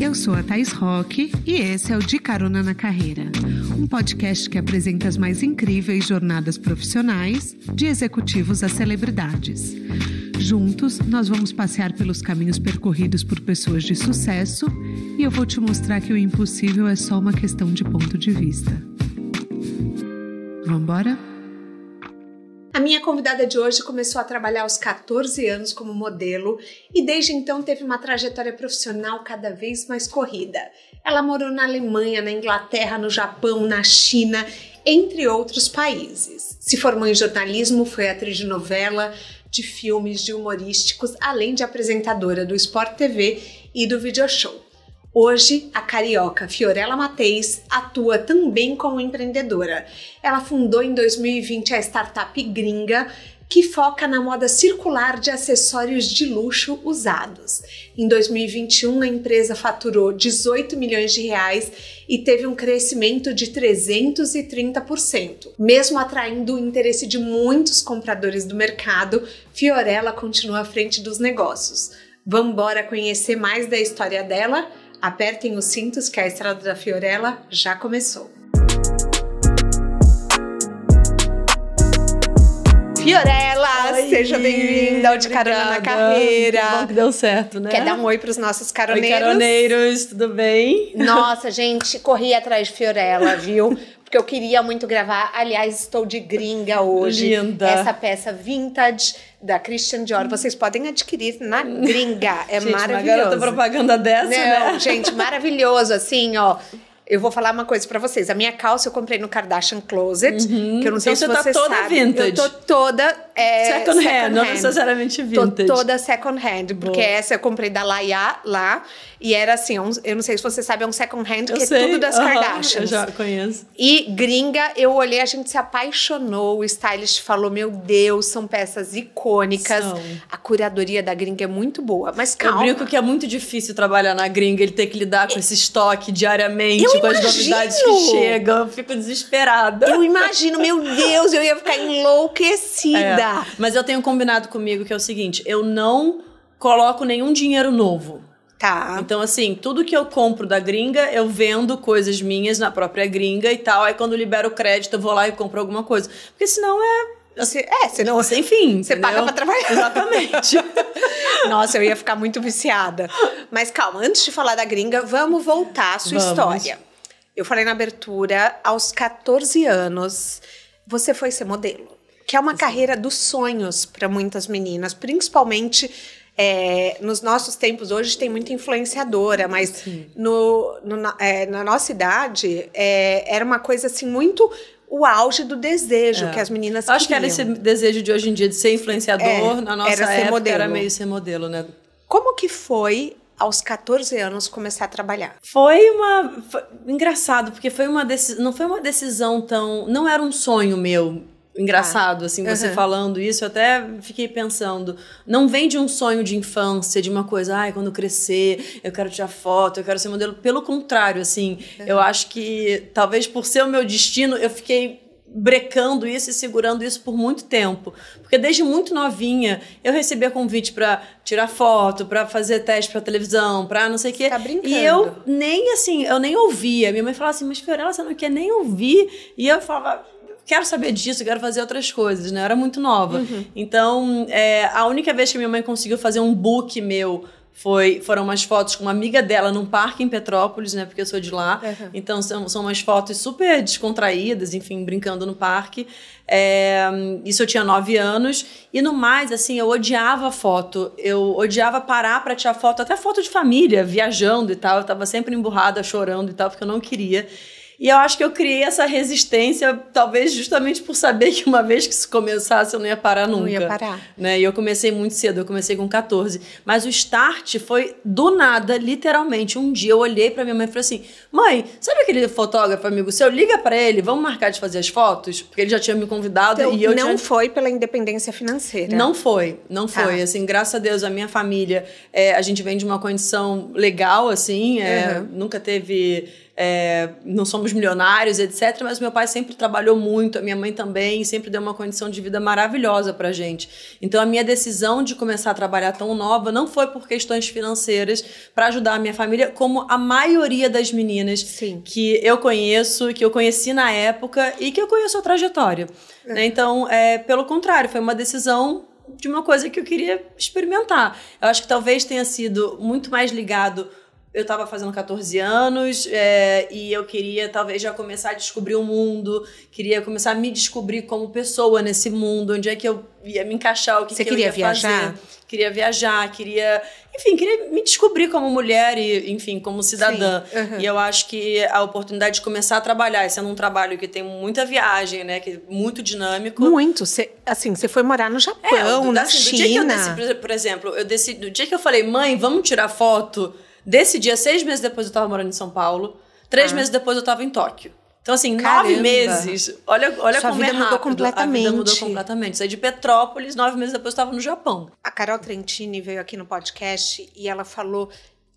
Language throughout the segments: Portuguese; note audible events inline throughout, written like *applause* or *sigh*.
Eu sou a Thais Roque e esse é o De Carona na Carreira, um podcast que apresenta as mais incríveis jornadas profissionais de executivos a celebridades. Juntos, nós vamos passear pelos caminhos percorridos por pessoas de sucesso e eu vou te mostrar que o impossível é só uma questão de ponto de vista. Vamos embora? A minha convidada de hoje começou a trabalhar aos 14 anos como modelo e desde então teve uma trajetória profissional cada vez mais corrida. Ela morou na Alemanha, na Inglaterra, no Japão, na China, entre outros países. Se formou em jornalismo, foi atriz de novela, de filmes, de humorísticos, além de apresentadora do Sport TV e do Video Show. Hoje, a carioca Fiorella Mateis atua também como empreendedora. Ela fundou em 2020 a startup gringa que foca na moda circular de acessórios de luxo usados. Em 2021, a empresa faturou 18 milhões de reais e teve um crescimento de 330%. Mesmo atraindo o interesse de muitos compradores do mercado, Fiorella continua à frente dos negócios. Vamos conhecer mais da história dela? Apertem os cintos que a Estrada da Fiorella já começou. Fiorella, oi, seja bem-vinda ao De Carona na Carreira. Que bom que deu certo, né? Quer dar um oi para os nossos caroneiros? Oi, caroneiros, tudo bem? Nossa, gente, corri atrás de Fiorella, viu? Porque eu queria muito gravar. Aliás, estou de gringa hoje. Linda. Essa peça vintage da Christian Dior. Vocês podem adquirir na gringa. É gente, maravilhoso. Uma propaganda dessa, Não, né? Gente, maravilhoso. Assim, ó. Eu vou falar uma coisa para vocês. A minha calça eu comprei no Kardashian Closet, uhum. que eu não então sei então se você tá toda Vintage. Eu tô toda é second, second hand, hand, não necessariamente vintage. toda second hand, porque Boa. essa eu comprei da Laia lá, e era assim, um, eu não sei se você sabe, é um second hand eu que é sei. é tudo das uhum, Kardashians. Eu já conheço. E gringa, eu olhei, a gente se apaixonou, o stylist falou, meu Deus, são peças icônicas. São. A curadoria da gringa é muito boa, mas calma. Eu brinco que é muito difícil trabalhar na gringa, ele ter que lidar com esse estoque diariamente, com imagino. as novidades que chegam, eu fico desesperada. Eu imagino, meu Deus, eu ia ficar enlouquecida. É. Mas eu tenho combinado comigo que é o seguinte: eu não coloco nenhum dinheiro novo. Tá. Então, assim, tudo que eu compro da gringa, eu vendo coisas minhas na própria gringa e tal. Aí quando libero o crédito, eu vou lá e compro alguma coisa. Porque senão é você, assim, é, senão. Sem fim. Você entendeu? paga pra trabalhar. Exatamente. *laughs* Nossa, eu ia ficar muito viciada. Mas calma, antes de falar da gringa, vamos voltar à sua vamos. história. Eu falei na abertura, aos 14 anos, você foi ser modelo que é uma Sim. Tá carreira dos sonhos para muitas meninas, principalmente é, nos nossos tempos hoje tem muita influenciadora, mas no, no, é, na nossa idade é, era uma coisa assim muito o auge do desejo é. que as meninas acho queriam. Acho que era esse desejo de hoje em dia de ser influenciador, é, na nossa era época modelo. era meio ser modelo, né? Como que foi aos 14 anos começar a trabalhar? Foi uma foi, engraçado, porque foi uma decisão, não foi uma decisão tão, não era um sonho meu engraçado, ah, assim, você falando isso, eu até fiquei pensando, não vem de um sonho de infância, de uma coisa, ai, quando crescer, eu quero tirar foto, eu quero ser modelo. Pelo contrário, assim, eu acho que talvez por ser o meu destino, eu fiquei brecando isso e segurando isso por muito tempo. Porque desde muito novinha eu recebia convite para tirar foto, para fazer teste para televisão, para não sei o quê. Tá E eu nem assim, eu nem ouvia. Minha mãe falava assim: "Mas Fiorella, você não quer nem ouvir?" E eu falava: quero saber disso, quero fazer outras coisas, né? Eu era muito nova. Uhum. Então, é, a única vez que minha mãe conseguiu fazer um book meu foi, foram umas fotos com uma amiga dela num parque em Petrópolis, né? Porque eu sou de lá. Uhum. Então são, são umas fotos super descontraídas, enfim, brincando no parque. É, isso eu tinha nove anos. E no mais, assim, eu odiava foto. Eu odiava parar para tirar foto, até foto de família, viajando e tal. Eu tava sempre emburrada, chorando e tal, porque eu não queria. E eu acho que eu criei essa resistência, talvez justamente por saber que uma vez que isso começasse, eu não ia parar nunca. Não ia parar. Né? E eu comecei muito cedo, eu comecei com 14. Mas o start foi do nada, literalmente. Um dia eu olhei para minha mãe e falei assim: mãe, sabe aquele fotógrafo amigo seu? Liga para ele, vamos marcar de fazer as fotos? Porque ele já tinha me convidado então, e eu Não tinha... foi pela independência financeira. Não foi, não tá. foi. Assim, graças a Deus, a minha família, é, a gente vem de uma condição legal, assim, é, uhum. nunca teve é, não somos milionários, etc. Mas meu pai sempre trabalhou muito, a minha mãe também, e sempre deu uma condição de vida maravilhosa pra gente. Então a minha decisão de começar a trabalhar tão nova não foi por questões financeiras para ajudar a minha família, como a maioria das meninas Sim. que eu conheço, que eu conheci na época e que eu conheço a trajetória. É. Né? Então, é, pelo contrário, foi uma decisão de uma coisa que eu queria experimentar. Eu acho que talvez tenha sido muito mais ligado eu estava fazendo 14 anos é, e eu queria talvez já começar a descobrir o mundo, queria começar a me descobrir como pessoa nesse mundo, onde é que eu ia me encaixar, o que, Você que queria eu ia viajar? fazer. Queria viajar, queria, enfim, queria me descobrir como mulher e, enfim, como cidadã. Uhum. E eu acho que a oportunidade de começar a trabalhar, sendo é um trabalho que tem muita viagem, né, que é muito dinâmico. Muito, cê, assim, você foi morar no Japão, é, do, na assim, China. Do dia que eu decidi, por exemplo, eu decidi, do dia que eu falei, mãe, vamos tirar foto, Desse dia, seis meses depois eu tava morando em São Paulo. Três ah. meses depois eu tava em Tóquio. Então, assim, Caramba. nove meses. Olha, olha Sua como vida é mudou completamente. A vida mudou completamente. Saí de Petrópolis, nove meses depois eu estava no Japão. A Carol Trentini veio aqui no podcast e ela falou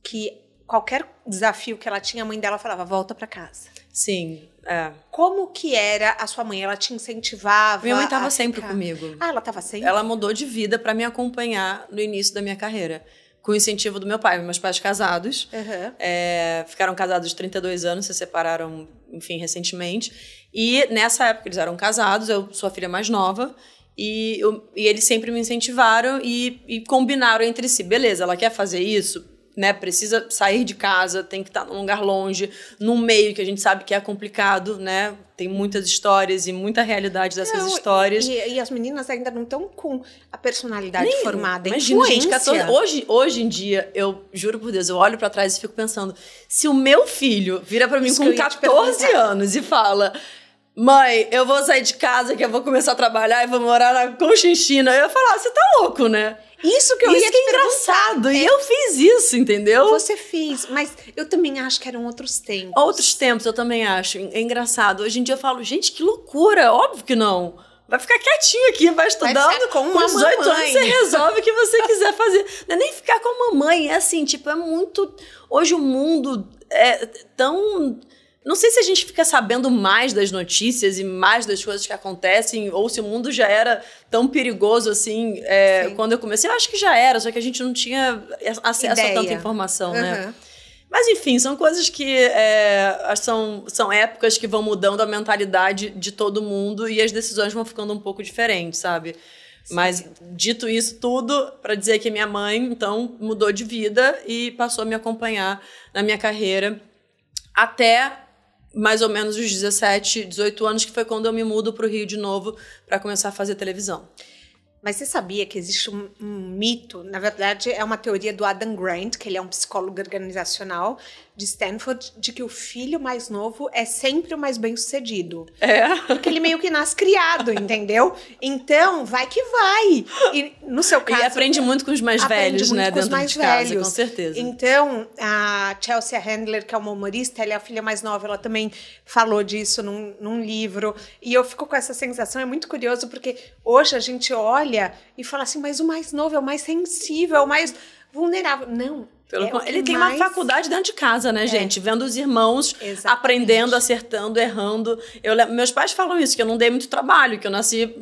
que qualquer desafio que ela tinha, a mãe dela falava, volta para casa. Sim. É. Como que era a sua mãe? Ela te incentivava? Minha mãe estava sempre comigo. Ah, ela estava sempre? Ela mudou de vida para me acompanhar no início da minha carreira com o incentivo do meu pai. Meus pais casados, uhum. é, ficaram casados 32 anos, se separaram, enfim, recentemente. E nessa época eles eram casados, eu sou a filha mais nova. E, eu, e eles sempre me incentivaram e, e combinaram entre si. Beleza, ela quer fazer isso? né, precisa sair de casa, tem que estar tá num lugar longe, num meio que a gente sabe que é complicado, né? Tem muitas histórias e muita realidade dessas não, histórias. E, e, as meninas ainda não estão com a personalidade Nem, formada. Imagina, gente, 14, hoje, hoje em dia, eu juro por Deus, eu olho para trás e fico pensando: se o meu filho vira para mim Isso com 14 anos e fala mãe, eu vou sair de casa que eu vou começar a trabalhar e vou morar na Conchinchina. Eu ia falar, ah, você tá louco, né? Isso que eu isso ia que é engraçado. É. E eu fiz isso, entendeu? Você fez, mas eu também acho que eram outros tempos. Outros tempos, eu também acho. É, é engraçado. Hoje em dia eu falo, gente, que loucura. Óbvio que não. Vai ficar quietinho aqui, vai estudando. Vai com uma com 18 mamãe. anos você resolve o que você quiser fazer. Não é nem ficar com a mamãe, é assim, tipo, é muito. Hoje o mundo é tão não sei se a gente fica sabendo mais das notícias e mais das coisas que acontecem, ou se o mundo já era tão perigoso assim é, quando eu comecei. Eu acho que já era, só que a gente não tinha acesso Ideia. a tanta informação, uhum. né? Mas enfim, são coisas que é, são, são épocas que vão mudando a mentalidade de todo mundo e as decisões vão ficando um pouco diferentes, sabe? Mas dito isso tudo, para dizer que minha mãe, então, mudou de vida e passou a me acompanhar na minha carreira até mais ou menos os 17, 18 anos, que foi quando eu me mudo para o Rio de novo para começar a fazer televisão. Mas você sabia que existe um, um, mito? Na verdade, é uma teoria do Adam Grant, que ele é um psicólogo organizacional, de Stanford de que o filho mais novo é sempre o mais bem sucedido. É. Porque ele meio que nasce criado, entendeu? Então, vai que vai. E no seu caso. E aprende muito com os mais velhos, né? com Dentro mais de velhos. casa, com certeza. Então, a Chelsea Handler, que é uma humorista, ela é a filha mais nova, ela também falou disso num, num livro. E eu fico com essa sensação, é muito curioso, porque hoje a gente olha e fala assim, mas o mais novo é o mais sensível, é o mais vulnerável. Não, é Ele tem mais... uma faculdade dentro de casa, né, é. gente? Vendo os irmãos Exatamente. aprendendo, acertando, errando. Eu, meus pais falam isso, que eu não dei muito trabalho, que eu nasci,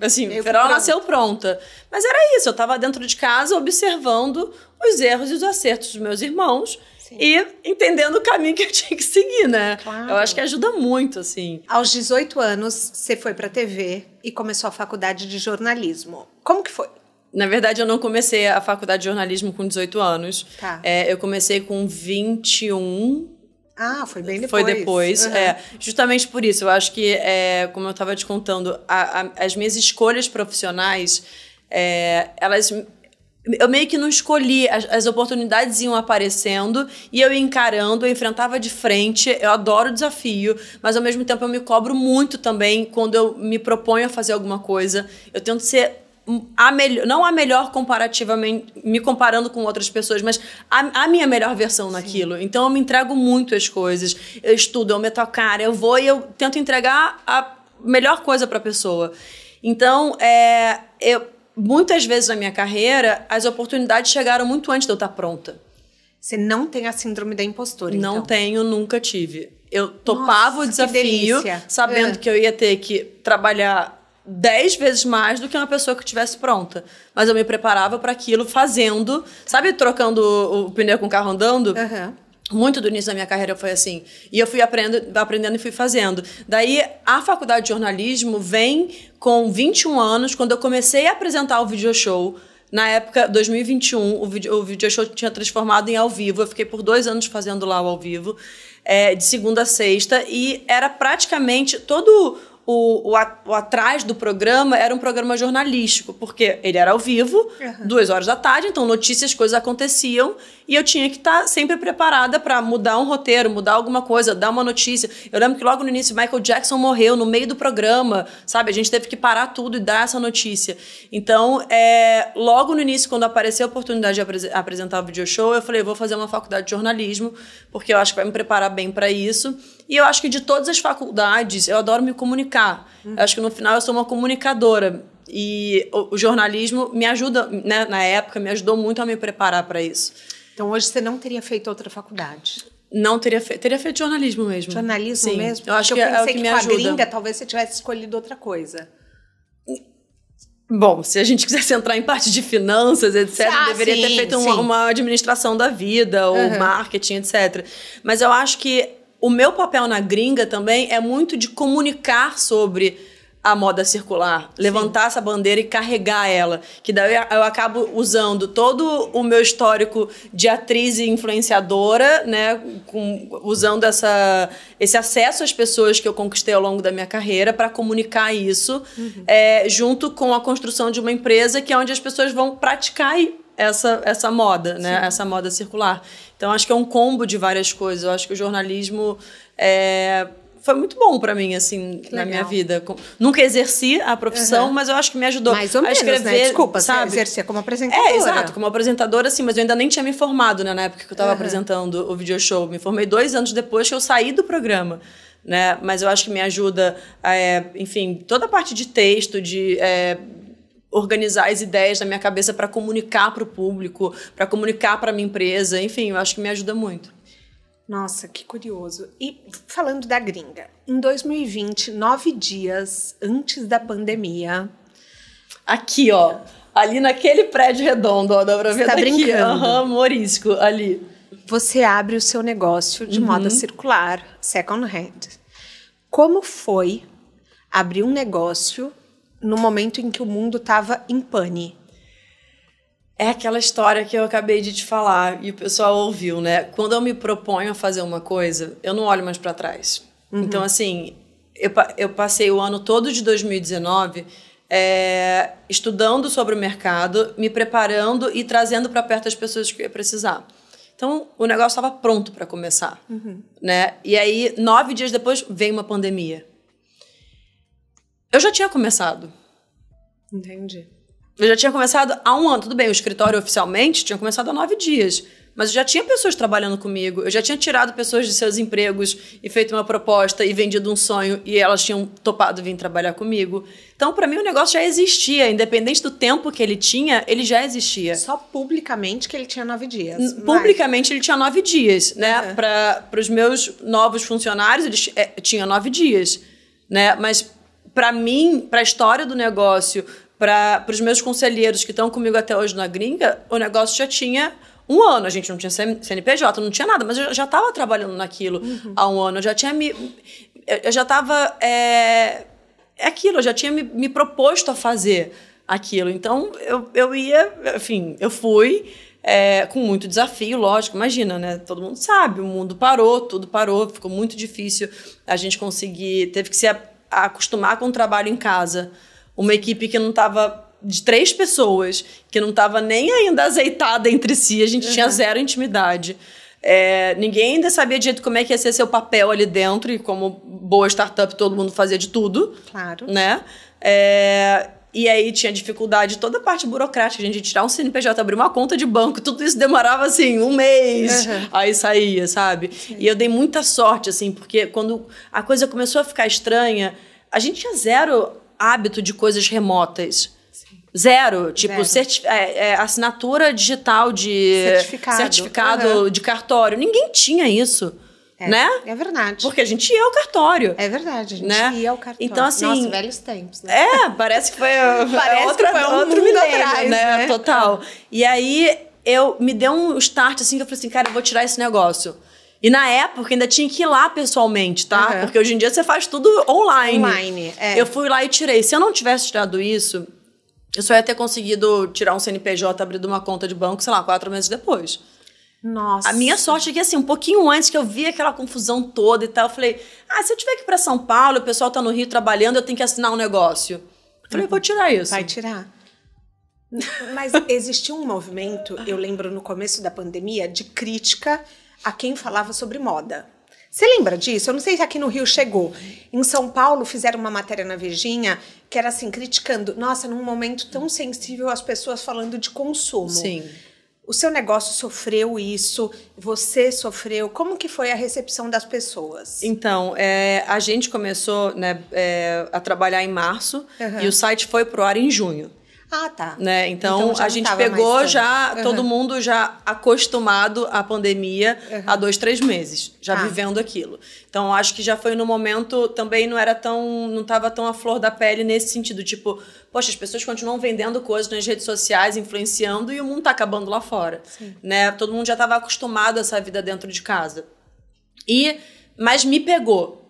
assim, eu Feral nasceu pronta. Mas era isso, eu estava dentro de casa observando os erros e os acertos dos meus irmãos. Sim. e entendendo o caminho que eu tinha que seguir, né? Claro. Eu acho que ajuda muito, assim. Aos 18 anos, você foi para TV e começou a faculdade de jornalismo. Como que foi? Na verdade, eu não comecei a faculdade de jornalismo com 18 anos. Tá. É, eu comecei com 21. Ah, foi bem depois. Foi depois, uhum. é. Justamente por isso, eu acho que, é, como eu estava te contando, a, a, as minhas escolhas profissionais, é, elas eu meio que não escolhi, as, as, oportunidades iam aparecendo e eu ia encarando, eu enfrentava de frente, eu adoro o desafio, mas ao mesmo tempo eu me cobro muito também quando eu me proponho a fazer alguma coisa. Eu tento ser a melhor, não a melhor comparativamente, me comparando com outras pessoas, mas a, a minha melhor versão naquilo. Então eu me entrego muito às coisas. Eu estudo, eu me tocar, eu vou e eu tento entregar a melhor coisa para a pessoa. Então, é, eu, muitas vezes na minha carreira, as oportunidades chegaram muito antes de eu estar pronta. Você não tem a síndrome da impostora, Não então? tenho, nunca tive. Eu topava Nossa, o desafio, sabendo é. que eu ia ter que trabalhar dez vezes mais do que uma pessoa que estivesse pronta. Mas eu me preparava para aquilo fazendo, sabe, trocando o pneu com o carro andando? Uhum. Muito do início da minha carreira foi assim. E eu fui aprendendo, aprendendo e fui fazendo. Daí, a faculdade de jornalismo vem com 21 anos, quando eu comecei a apresentar o video show. Na época, 2021, o video, o video show tinha transformado em ao vivo. Eu fiquei por dois anos fazendo lá o ao vivo, é, de segunda a sexta. E era praticamente todo o, o, a, o, atrás do programa era um programa jornalístico, porque ele era ao vivo, uhum. duas horas da tarde, então notícias, coisas aconteciam, e eu tinha que estar tá sempre preparada para mudar um roteiro, mudar alguma coisa, dar uma notícia. Eu lembro que logo no início Michael Jackson morreu no meio do programa, sabe? A gente teve que parar tudo e dar essa notícia. Então, é, logo no início, quando apareceu a oportunidade de apres apresentar o video show, eu falei, vou fazer uma faculdade de jornalismo, porque eu acho que vai me preparar bem para isso. E eu acho que de todas as faculdades, eu adoro me comunicar. Uhum. Eu acho que no final eu sou uma comunicadora. E o, o jornalismo me ajuda, né, na época, me ajudou muito a me preparar para isso. Então hoje você não teria feito outra faculdade? Não teria feito, teria feito jornalismo mesmo. Jornalismo Sim. mesmo? Eu acho que eu pensei é o que, que me ajuda. gringa, talvez você tivesse escolhido outra coisa. Bom, se a gente *laughs* quisesse entrar em parte de finanças, etc., ah, deveria sim, ter feito uma, uma, administração da vida, ou uhum. marketing, etc. Mas eu acho que o meu papel na gringa também é muito de comunicar sobre a moda circular, levantar Sim. essa bandeira e carregar ela, que daí eu acabo usando todo o meu histórico de atriz e influenciadora, né, com, usando essa, esse acesso às pessoas que eu conquistei ao longo da minha carreira para comunicar isso, uhum. é, junto com a construção de uma empresa que é onde as pessoas vão praticar e essa, essa moda, né? Essa moda circular. Então acho que é um combo de várias coisas. Eu acho que o jornalismo é, foi muito bom para mim, assim, na minha vida. Nunca exerci a profissão, uhum. mas eu acho que me ajudou Mais ou a menos, né? escrever. Né? Desculpa, sabe? exercer como é, apresentadora. É, exato, como apresentadora, assim mas eu ainda nem tinha me formado, né, na época que eu estava uhum. apresentando o video show. Me formei dois anos depois que eu saí do programa. Né? Mas eu acho que me ajuda, é, enfim, toda a parte de texto, de é, organizar as ideias na minha cabeça para comunicar para o público, para comunicar para minha empresa, enfim, eu acho que me ajuda muito. Nossa, que curioso. E falando da gringa, em 2020, nove dias antes da pandemia. Aqui, ó. Ali naquele prédio redondo, ó, dá pra ver Você tá daqui. brincando. Aham, uhum, morisco, ali. Você abre o seu negócio de uhum. moda circular, second hand. Como foi abrir um negócio no momento em que o mundo estava em pane. É aquela história que eu acabei de te falar e o pessoal ouviu, né? Quando eu me proponho a fazer uma coisa, eu não olho mais para trás. Uhum. Então, assim, eu, eu, passei o ano todo de 2019 é, estudando sobre o mercado, me preparando e trazendo para perto as pessoas que eu ia precisar. Então, o negócio estava pronto para começar, uhum. né? E aí, nove dias depois, veio uma pandemia. Eu já tinha começado. Entendi. Eu já tinha começado há um ano, tudo bem, o escritório oficialmente tinha começado há nove dias. Mas eu já tinha pessoas trabalhando comigo, eu já tinha tirado pessoas de seus empregos e feito uma proposta e vendido um sonho e elas tinham topado vir trabalhar comigo. Então, para mim, o negócio já existia, independente do tempo que ele tinha, ele já existia. Só publicamente que ele tinha nove dias. Mas... Publicamente ele tinha nove dias, né? Uhum. É. Para os meus novos funcionários, eles é, tinha nove dias, né? Mas para mim, para a história do negócio, para os meus conselheiros que estão comigo até hoje na gringa, o negócio já tinha um ano. A gente não tinha CNPJ, não tinha nada, mas eu já estava trabalhando naquilo uhum. há um ano. Eu já tinha me. Eu já estava. É, é aquilo, eu já tinha me, me proposto a fazer aquilo. Então, eu, eu ia, enfim, eu fui. É, com muito desafio, lógico, imagina, né? Todo mundo sabe, o mundo parou, tudo parou, ficou muito difícil a gente conseguir, teve que ser a acostumar com o trabalho em casa. Uma equipe que não estava de três pessoas, que não estava nem ainda azeitada entre si, a gente uhum. tinha zero intimidade. É, ninguém ainda sabia direito como é que ia ser seu papel ali dentro, e como boa startup todo mundo fazia de tudo. Claro. Né? É, e aí tinha dificuldade, toda a parte burocrática, a gente tirar um CNPJ, abrir uma conta de banco, tudo isso demorava assim, um mês. Uhum. Aí saía, sabe? Sim. E eu dei muita sorte, assim, porque quando a coisa começou a ficar estranha, a gente tinha zero hábito de coisas remotas. Sim. Zero, tipo, zero. É, é, assinatura digital de certificado, certificado uhum. de cartório. Ninguém tinha isso. É, né? É verdade. Porque a gente ia ao cartório. É verdade, a gente né? ia ao cartório. Então, assim. Nossa, velhos tempos, né? É, parece que foi, *laughs* uh, parece outra, que foi um outro milênio, atrás, né? né? Total. E aí eu me deu um start assim que eu falei assim, cara, eu vou tirar esse negócio. E na época ainda tinha que ir lá pessoalmente, tá? Uhum. Porque hoje em dia você faz tudo online. Online, é. Eu fui lá e tirei. Se eu não tivesse tirado isso, eu só ia ter conseguido tirar um CNPJ, abrir uma conta de banco, sei lá, quatro meses depois. Nossa. A minha sorte é que, assim, um pouquinho antes que eu vi aquela confusão toda e tal, eu falei: ah, se eu tiver que ir pra São Paulo, o pessoal tá no Rio trabalhando, eu tenho que assinar um negócio. Eu tá falei: vou tirar isso. Vai tirar. *laughs* Mas existia um movimento, eu lembro no começo da pandemia, de crítica a quem falava sobre moda. Você lembra disso? Eu não sei se aqui no Rio chegou. Em São Paulo fizeram uma matéria na Vejinha que era assim, criticando. Nossa, num momento tão sensível, as pessoas falando de consumo. Sim o seu negócio sofreu isso, você sofreu, como que foi a recepção das pessoas? Então, é, a gente começou né, é, a trabalhar em março uhum. e o site foi pro ar em junho. Ah, tá. Né? Então, então a gente pegou já uhum. todo mundo já acostumado à pandemia uhum. há dois, três meses, já ah. vivendo aquilo. Então, acho que já foi no momento também não era tão. não estava tão à flor da pele nesse sentido. Tipo, poxa, as pessoas continuam vendendo coisas nas redes sociais, influenciando, e o mundo está acabando lá fora. Né? Todo mundo já estava acostumado a essa vida dentro de casa. E, mas me pegou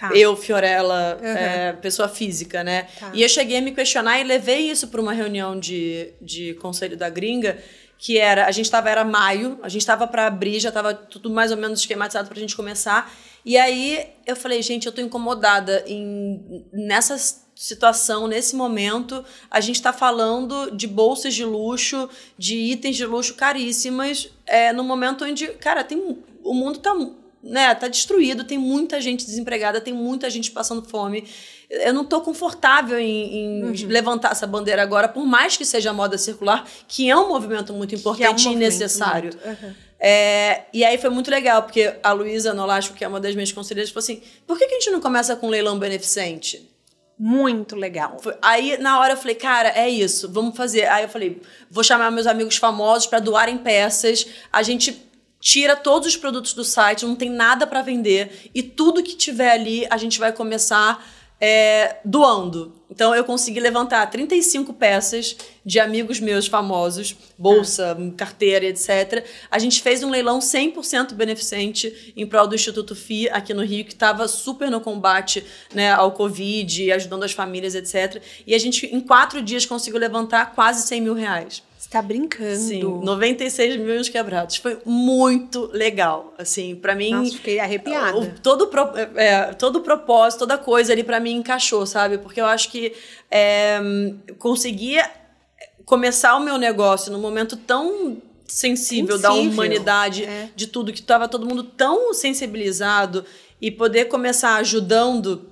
Tá. Eu, Fiorella, uhum. é, pessoa física, né? Tá. E eu cheguei a me questionar e levei isso para uma reunião de, de conselho da gringa, que era, a gente estava, era maio, a gente estava para abrir, já estava tudo mais ou menos esquematizado para a gente começar. E aí eu falei, gente, eu estou incomodada em, nessa situação, nesse momento. A gente está falando de bolsas de luxo, de itens de luxo caríssimas, é, no momento onde, cara, tem, o mundo está né, tá destruído, tem muita gente desempregada, tem muita gente passando fome. Eu não estou confortável em, em uhum. levantar essa bandeira agora, por mais que seja a moda circular, que é um movimento muito importante é um e necessário. Uhum. É, e aí foi muito legal, porque a Luísa Nolasco, que é uma das minhas conselheiras, falou assim: por que, que a gente não começa com um leilão beneficente? Muito legal. Aí, na hora, eu falei, cara, é isso, vamos fazer. Aí eu falei, vou chamar meus amigos famosos para doarem peças. A gente tira todos os produtos do site, não tem nada para vender e tudo que tiver ali a gente vai começar é, doando. Então eu consegui levantar 35 peças de amigos meus famosos, bolsa, ah. carteira, etc. A gente fez um leilão 100% beneficente em prol do Instituto FI aqui no Rio, que estava super no combate né, ao Covid, ajudando as famílias, etc. E a gente, em quatro dias, conseguiu levantar quase 100 mil reais. Você tá brincando. Sim, 96 mil uns quebrados. Foi muito legal, assim, para mim... Nossa, fiquei arrepiada. O, todo, pro, é, é, todo o propósito, toda coisa ali para mim encaixou, sabe? Porque eu acho que que é, conseguir começar o meu negócio num momento tão sensível, sensível. da humanidade, é. de tudo, que estava todo mundo tão sensibilizado e poder começar ajudando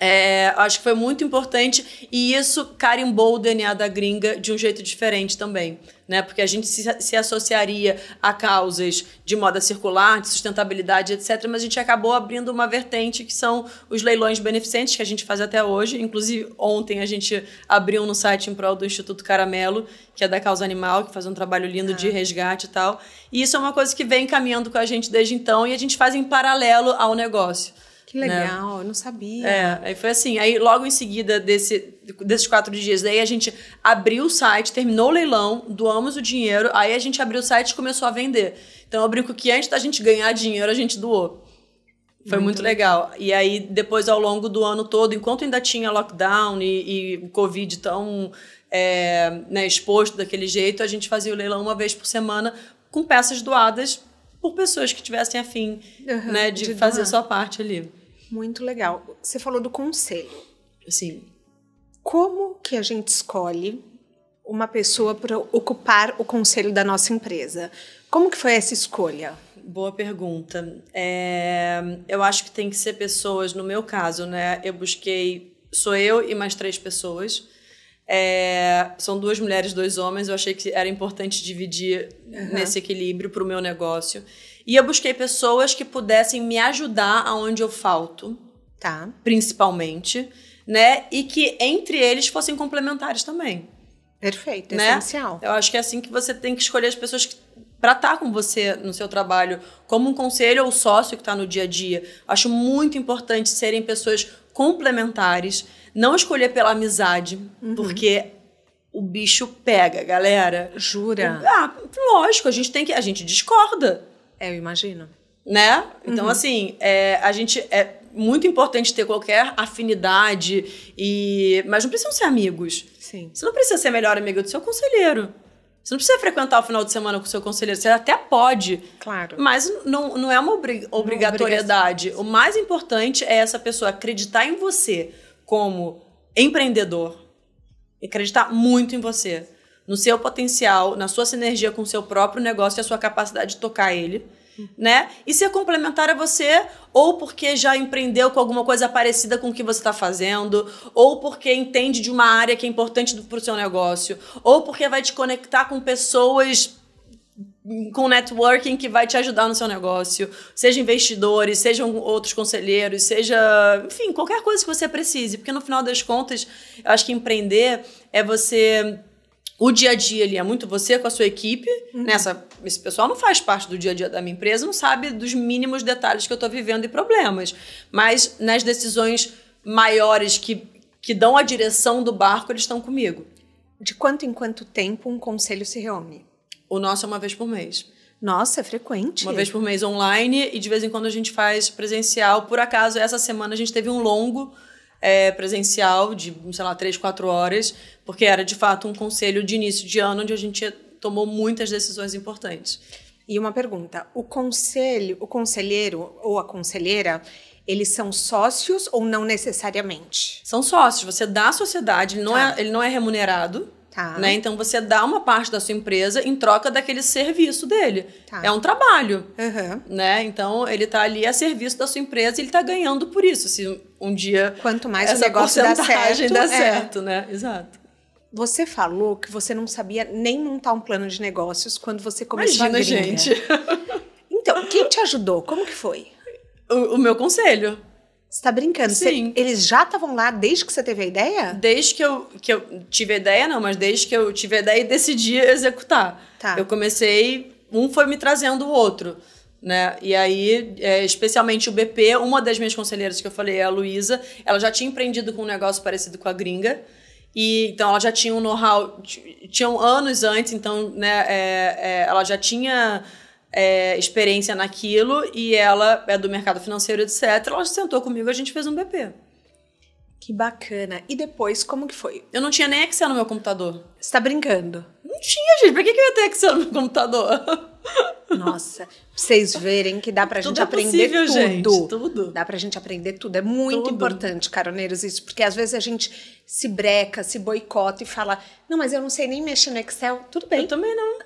é, acho que foi muito importante e isso carimbou o DNA da gringa de um jeito diferente também. Né? Porque a gente se, se associaria a causas de moda circular, de sustentabilidade, etc., mas a gente acabou abrindo uma vertente que são os leilões beneficentes que a gente faz até hoje. Inclusive, ontem a gente abriu no site em prol do Instituto Caramelo, que é da causa animal, que faz um trabalho lindo de ah. resgate e tal. E isso é uma coisa que vem caminhando com a gente desde então e a gente faz em paralelo ao negócio. Que né? legal, né? eu não sabia. É, aí foi assim. Aí logo em seguida desse, desses quatro dias, daí a gente abriu o site, terminou o leilão, doamos o dinheiro, aí a gente abriu o site e começou a vender. Então eu brinco que antes da gente ganhar dinheiro, a gente doou. Foi muito, legal. E aí, depois, ao longo do ano todo, enquanto ainda tinha lockdown e, e Covid tão é, né, exposto daquele jeito, a gente fazia o leilão uma vez por semana com peças doadas por pessoas que tivessem afim uhum, né, de, de fazer doar. sua parte ali. Muito legal. Você falou do conselho. Sim. Como que a gente escolhe uma pessoa para ocupar o conselho da nossa empresa? Como que foi essa escolha? Boa pergunta. É, eu acho que tem que ser pessoas, no meu caso, né? Eu busquei, sou eu e mais três pessoas. É, são duas mulheres, dois homens. Eu achei que era importante dividir uhum. nesse equilíbrio para o meu negócio. E eu busquei pessoas que pudessem me ajudar aonde eu falto. Tá. Principalmente, né? E que entre eles fossem complementares também. Perfeito, né? essencial. Eu acho que é assim que você tem que escolher as pessoas que para estar tá com você no seu trabalho, como um conselho ou sócio que está no dia a dia. Acho muito importante serem pessoas complementares, não escolher pela amizade, uhum. porque o bicho pega, galera. Jura? ah, lógico, a gente tem que. A gente discorda. É, eu imagino. Né? Então, uhum. assim, é, a gente. É muito importante ter qualquer afinidade e. Mas não precisam ser amigos. Sim. Você não precisa ser a melhor amiga do seu conselheiro. Você não precisa frequentar o final de semana com o seu conselheiro. Você até pode. Claro. Mas não, não é uma obri é obrigatoriedade. o mais importante é essa pessoa acreditar em você como empreendedor. Acreditar muito em você no seu potencial, na sua sinergia com o seu próprio negócio e a sua capacidade de tocar ele. Né? E ser é complementar a você, ou porque já empreendeu com alguma coisa parecida com o que você está fazendo, ou porque entende de uma área que é importante para o seu negócio, ou porque vai te conectar com pessoas com networking que vai te ajudar no seu negócio, seja investidores, sejam outros conselheiros, seja, enfim, qualquer coisa que você precise, porque no final das contas, eu acho que empreender é você o dia a dia ali é muito você com a sua equipe, uhum. Né, esse pessoal não faz parte do dia a dia da minha empresa, não sabe dos mínimos detalhes que eu estou vivendo e problemas. Mas nas decisões maiores que, que dão a direção do barco, eles estão comigo. De quanto em quanto tempo um conselho se reúne? O nosso é uma vez por mês. Nossa, é frequente. Uma vez por mês online e de vez em quando a gente faz presencial. Por acaso, essa semana a gente teve um longo é, presencial de, sei lá, três, quatro horas, porque era de fato um conselho de início de ano onde a gente tomou muitas decisões importantes. E uma pergunta: o conselho, o conselheiro ou a conselheira, eles são sócios ou não necessariamente? São sócios. Você dá à sociedade, ele não, é, tá. é, ele não é remunerado. Tá. Né? Então você dá uma parte da sua empresa em troca daquele serviço dele. Tá. É um trabalho. Uhum. Né? Então ele está ali a serviço da sua empresa e ele está ganhando por isso. Se um dia. Quanto mais essa o negócio dá certo. Dá é. né? Exato. Você falou que você não sabia nem montar um plano de negócios quando você começou Imagina, a gringa. gente. Então, quem te ajudou? Como que foi? o, o meu conselho. Você tá brincando? Sim. eles já estavam lá desde que você teve a ideia? Desde que eu, que eu tive a ideia, não, mas desde que eu tive a ideia e decidi executar. Tá. Eu comecei, um foi me trazendo o outro. Né? E aí, é, especialmente o BP, uma das minhas conselheiras que eu falei é a Luísa, ela já tinha empreendido com um negócio parecido com a gringa. E, então, ela já tinha um know-how, tinham anos antes, então, né, é, é, ela já tinha é, experiência naquilo e ela é do mercado financeiro, etc. Ela sentou comigo, a gente fez um BP. Que bacana. E depois, como que foi? Eu não tinha nem Excel no meu computador. Você tá brincando? Não tinha, gente. Por que, que eu ia ter Excel no meu computador? Nossa, pra vocês verem que dá pra tudo gente é aprender possível, tudo. Gente, tudo. Dá pra gente aprender tudo. É muito tudo. importante, caroneiros, isso, porque às vezes a gente se breca, se boicota e fala: não, mas eu não sei nem mexer no Excel. Tudo bem. Eu também não.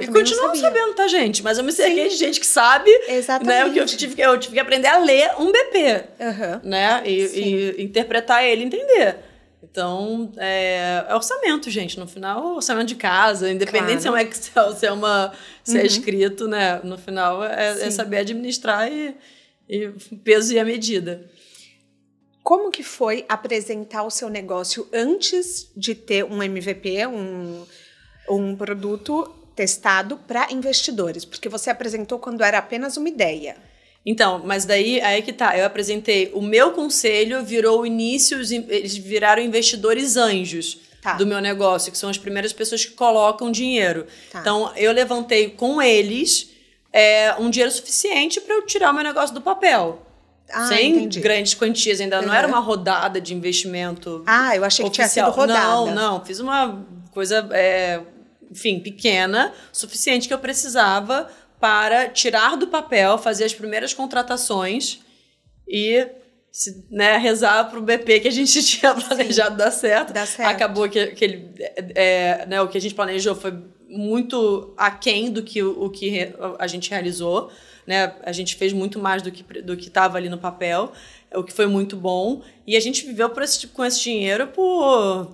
Eu e continuo sabendo, tá, gente? Mas eu me cerquei de gente que sabe. Né? Exatamente. Né? que eu tive, que, eu tive que aprender a ler um BP. Uhum. Né? E, e interpretar ele entender. Então, é, é, orçamento, gente. No final, orçamento de casa, independente claro. se é um Excel, se é, uma, se é uhum. é escrito, né? No final, é, é saber administrar e, e peso e a medida. Como que foi apresentar o seu negócio antes de ter um MVP, um, um produto testado para investidores, porque você apresentou quando era apenas uma ideia. Então, mas daí aí que tá. Eu apresentei o meu conselho, virou o início, eles viraram investidores anjos. Tá. Do meu negócio, que são as primeiras pessoas que colocam dinheiro. Tá. Então, eu levantei com eles é, um dinheiro suficiente para eu tirar o meu negócio do papel. Ah, sem entendi. grandes quantias, ainda uhum. não era uma rodada de investimento. Ah, eu achei que tinha sido rodada. Não, não, fiz uma coisa é, enfim, pequena, suficiente que eu precisava para tirar do papel, fazer as primeiras contratações e se, né, rezar para o BP que a gente *laughs* tinha planejado Sim, dar certo. Dá certo. Acabou que, que ele, é, é, né, o que a gente planejou foi muito aquém do que o que a gente realizou. Né? A gente fez muito mais do que do que estava ali no papel, o que foi muito bom. E a gente viveu esse, com esse dinheiro por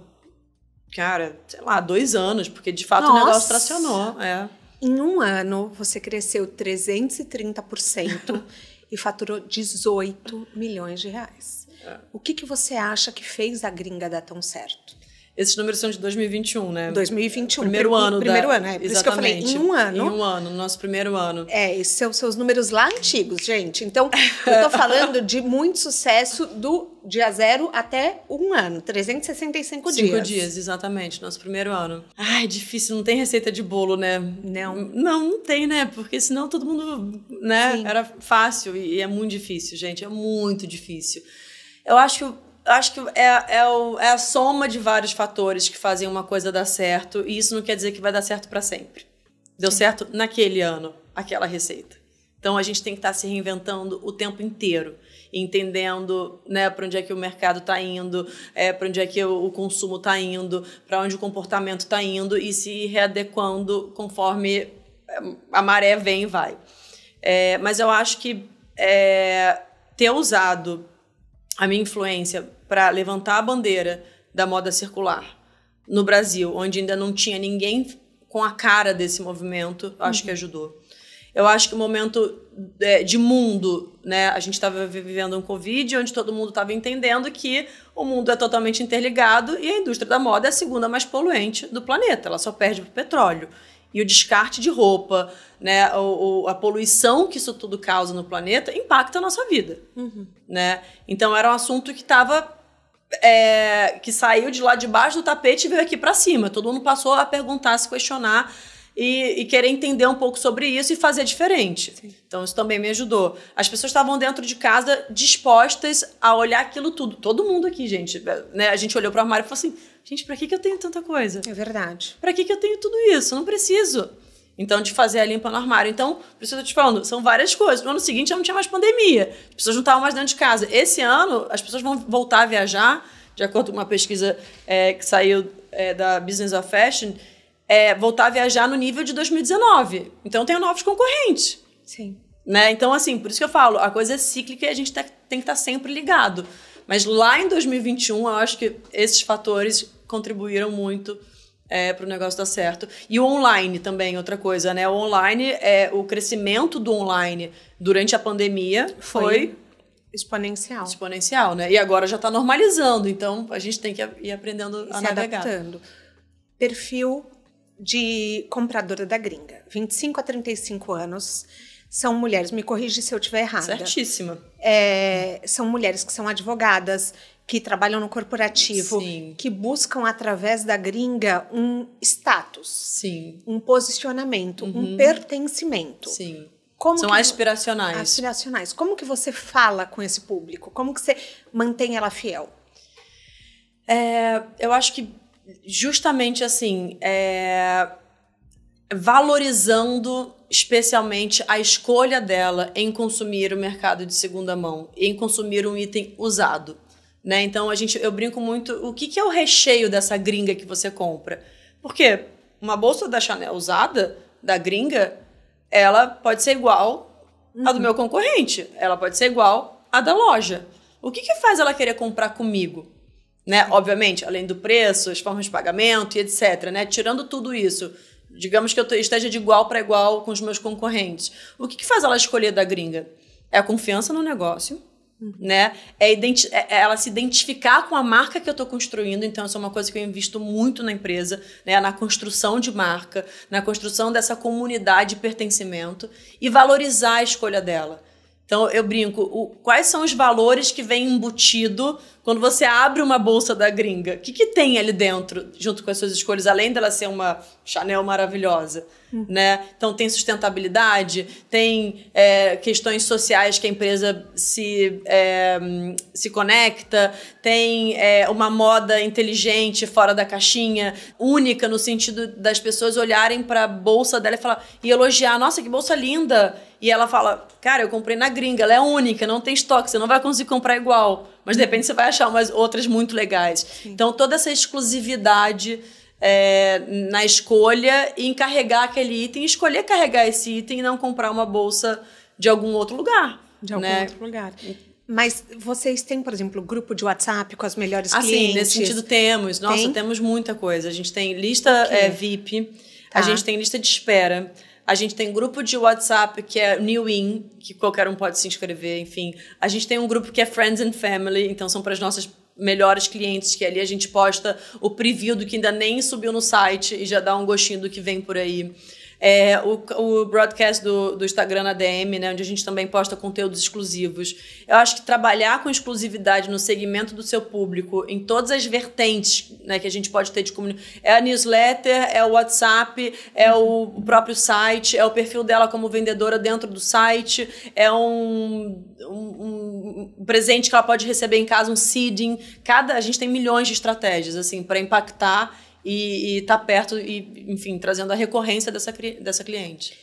cara, sei lá, dois anos, porque de fato Nossa. o negócio tracionou. É. Em um ano, você cresceu 330% *laughs* e faturou 18 milhões de reais. É. O que, que você acha que fez a gringa dar tão certo? Esses números são de 2021, né? 2021. Primeiro ano. Da... Primeiro ano, é. Por Exatamente. isso que eu falei, em um ano. Em um ano, no nosso primeiro ano. É, esses são seus números lá antigos, gente. Então, eu tô falando de muito sucesso do dia zero até um ano. 365 dias. Cinco dias, exatamente. Nosso primeiro ano. Ai, difícil. Não tem receita de bolo, né? Não. Não, não tem, né? Porque senão todo mundo, né? Sim. Era fácil e é muito difícil, gente. É muito difícil. Eu acho acho que é, é, o, é a soma de vários fatores que fazem uma coisa dar certo, e isso não quer dizer que vai dar certo para sempre. Deu certo naquele ano, aquela receita. Então a gente tem que estar tá se reinventando o tempo inteiro, entendendo né, para onde é que o mercado está indo, é, para onde é que o, o consumo está indo, para onde o comportamento está indo e se readequando conforme é, a maré vem e vai. É, mas eu acho que é, ter usado a minha influência para levantar a bandeira da moda circular no Brasil, onde ainda não tinha ninguém com a cara desse movimento, acho uhum. que ajudou. Eu acho que o momento de, é, de mundo, né? A gente estava vivendo um Covid, onde todo mundo estava entendendo que o mundo é totalmente interligado e a indústria da moda é a segunda mais poluente do planeta. Ela só perde para o petróleo. E o descarte de roupa, né? O, o, a poluição que isso tudo causa no planeta impacta a nossa vida, uhum. né? Então era um assunto que estava é, que saiu de lá de baixo do tapete e veio aqui para cima. Todo mundo passou a perguntar, a se questionar e, e, querer entender um pouco sobre isso e fazer diferente. Sim. Então, isso também me ajudou. As pessoas estavam dentro de casa dispostas a olhar aquilo tudo. Todo mundo aqui, gente. Né? A gente olhou para o armário e falou assim: gente, para que, que eu tenho tanta coisa? É verdade. Para que, que eu tenho tudo isso? Não preciso. Então, de fazer a limpa no armário. Então, por isso eu tô te falando, são várias coisas. No ano seguinte, não tinha mais pandemia. As pessoas não estavam mais dentro de casa. Esse ano, as pessoas vão voltar a viajar, de acordo com uma pesquisa é, que saiu é, da Business of Fashion, é, voltar a viajar no nível de 2019. Então, eu tenho novos concorrentes. Sim. Né? Então, assim, por isso que eu falo, a coisa é cíclica e a gente tá, tem que estar tá sempre ligado. Mas lá em 2021, eu acho que esses fatores contribuíram muito é, para o negócio dar certo. E o online também, outra coisa, né? O online, é, o crescimento do online durante a pandemia foi, foi exponencial. Exponencial, né? E agora já está normalizando, então a gente tem que ir aprendendo e a se navegar. adaptando. Perfil de compradora da gringa, 25 a 35 anos. São mulheres, me corrige se eu estiver errada. Certíssima. É, são mulheres que são advogadas, que trabalham no corporativo, Sim. que buscam através da gringa um status, Sim. um posicionamento, uhum. um pertencimento. Sim. Como São que, aspiracionais. Aspiracionais. Como que você fala com esse público? Como que você mantém ela fiel? É, eu acho que justamente assim, é, valorizando especialmente a escolha dela em consumir o mercado de segunda mão, em consumir um item usado. Né? Então a gente, eu brinco muito. O que, que é o recheio dessa gringa que você compra? Porque uma bolsa da Chanel usada, da gringa, ela pode ser igual uhum. à do meu concorrente. Ela pode ser igual à da loja. O que, que faz ela querer comprar comigo? Né? Obviamente, além do preço, as formas de pagamento e etc. Né? Tirando tudo isso, digamos que eu esteja de igual para igual com os meus concorrentes. O que, que faz ela escolher da gringa? É a confiança no negócio, Uhum. Né? É, é, é ela se identificar com a marca que eu estou construindo, então isso é uma coisa que eu invisto muito na empresa, né? na construção de marca, na construção dessa comunidade de pertencimento e valorizar a escolha dela. Então eu brinco, o, quais são os valores que vem embutido quando você abre uma bolsa da gringa? O que, que tem ali dentro, junto com as suas escolhas, além dela ser uma Chanel maravilhosa? Hum. Né? Então tem sustentabilidade, tem é, questões sociais que a empresa se, é, se conecta, tem é, uma moda inteligente, fora da caixinha, única no sentido das pessoas olharem para a bolsa dela e falar e elogiar, nossa, que bolsa linda! E ela fala, cara, eu comprei na gringa, ela é única, não tem estoque, você não vai conseguir comprar igual. Mas de repente você vai achar umas outras muito legais. Sim. Então, toda essa exclusividade é, na escolha e encarregar aquele item, escolher carregar esse item e não comprar uma bolsa de algum outro lugar. De algum né? outro lugar. Mas vocês têm, por exemplo, grupo de WhatsApp com as melhores ah, clientes? Sim, nesse sentido temos. Nossa, tem? temos muita coisa. A gente tem lista é, VIP, tá. a gente tem lista de espera, a gente tem um grupo de WhatsApp que é New In, que qualquer um pode se inscrever, enfim. A gente tem um grupo que é Friends and Family, então são para as nossas melhores clientes, que ali a gente posta o preview do que ainda nem subiu no site e já dá um gostinho do que vem por aí. É, o, o broadcast do, do Instagram na DM, né, onde a gente também posta conteúdos exclusivos. Eu acho que trabalhar com exclusividade no segmento do seu público, em todas as vertentes né, que a gente pode ter de comunicação, é a newsletter, é o WhatsApp, é o, próprio site, é o perfil dela como vendedora dentro do site, é um, um, um presente que ela pode receber em casa, um seeding. Cada, a gente tem milhões de estratégias assim para impactar e estar tá perto e, enfim, trazendo a recorrência dessa, dessa cliente.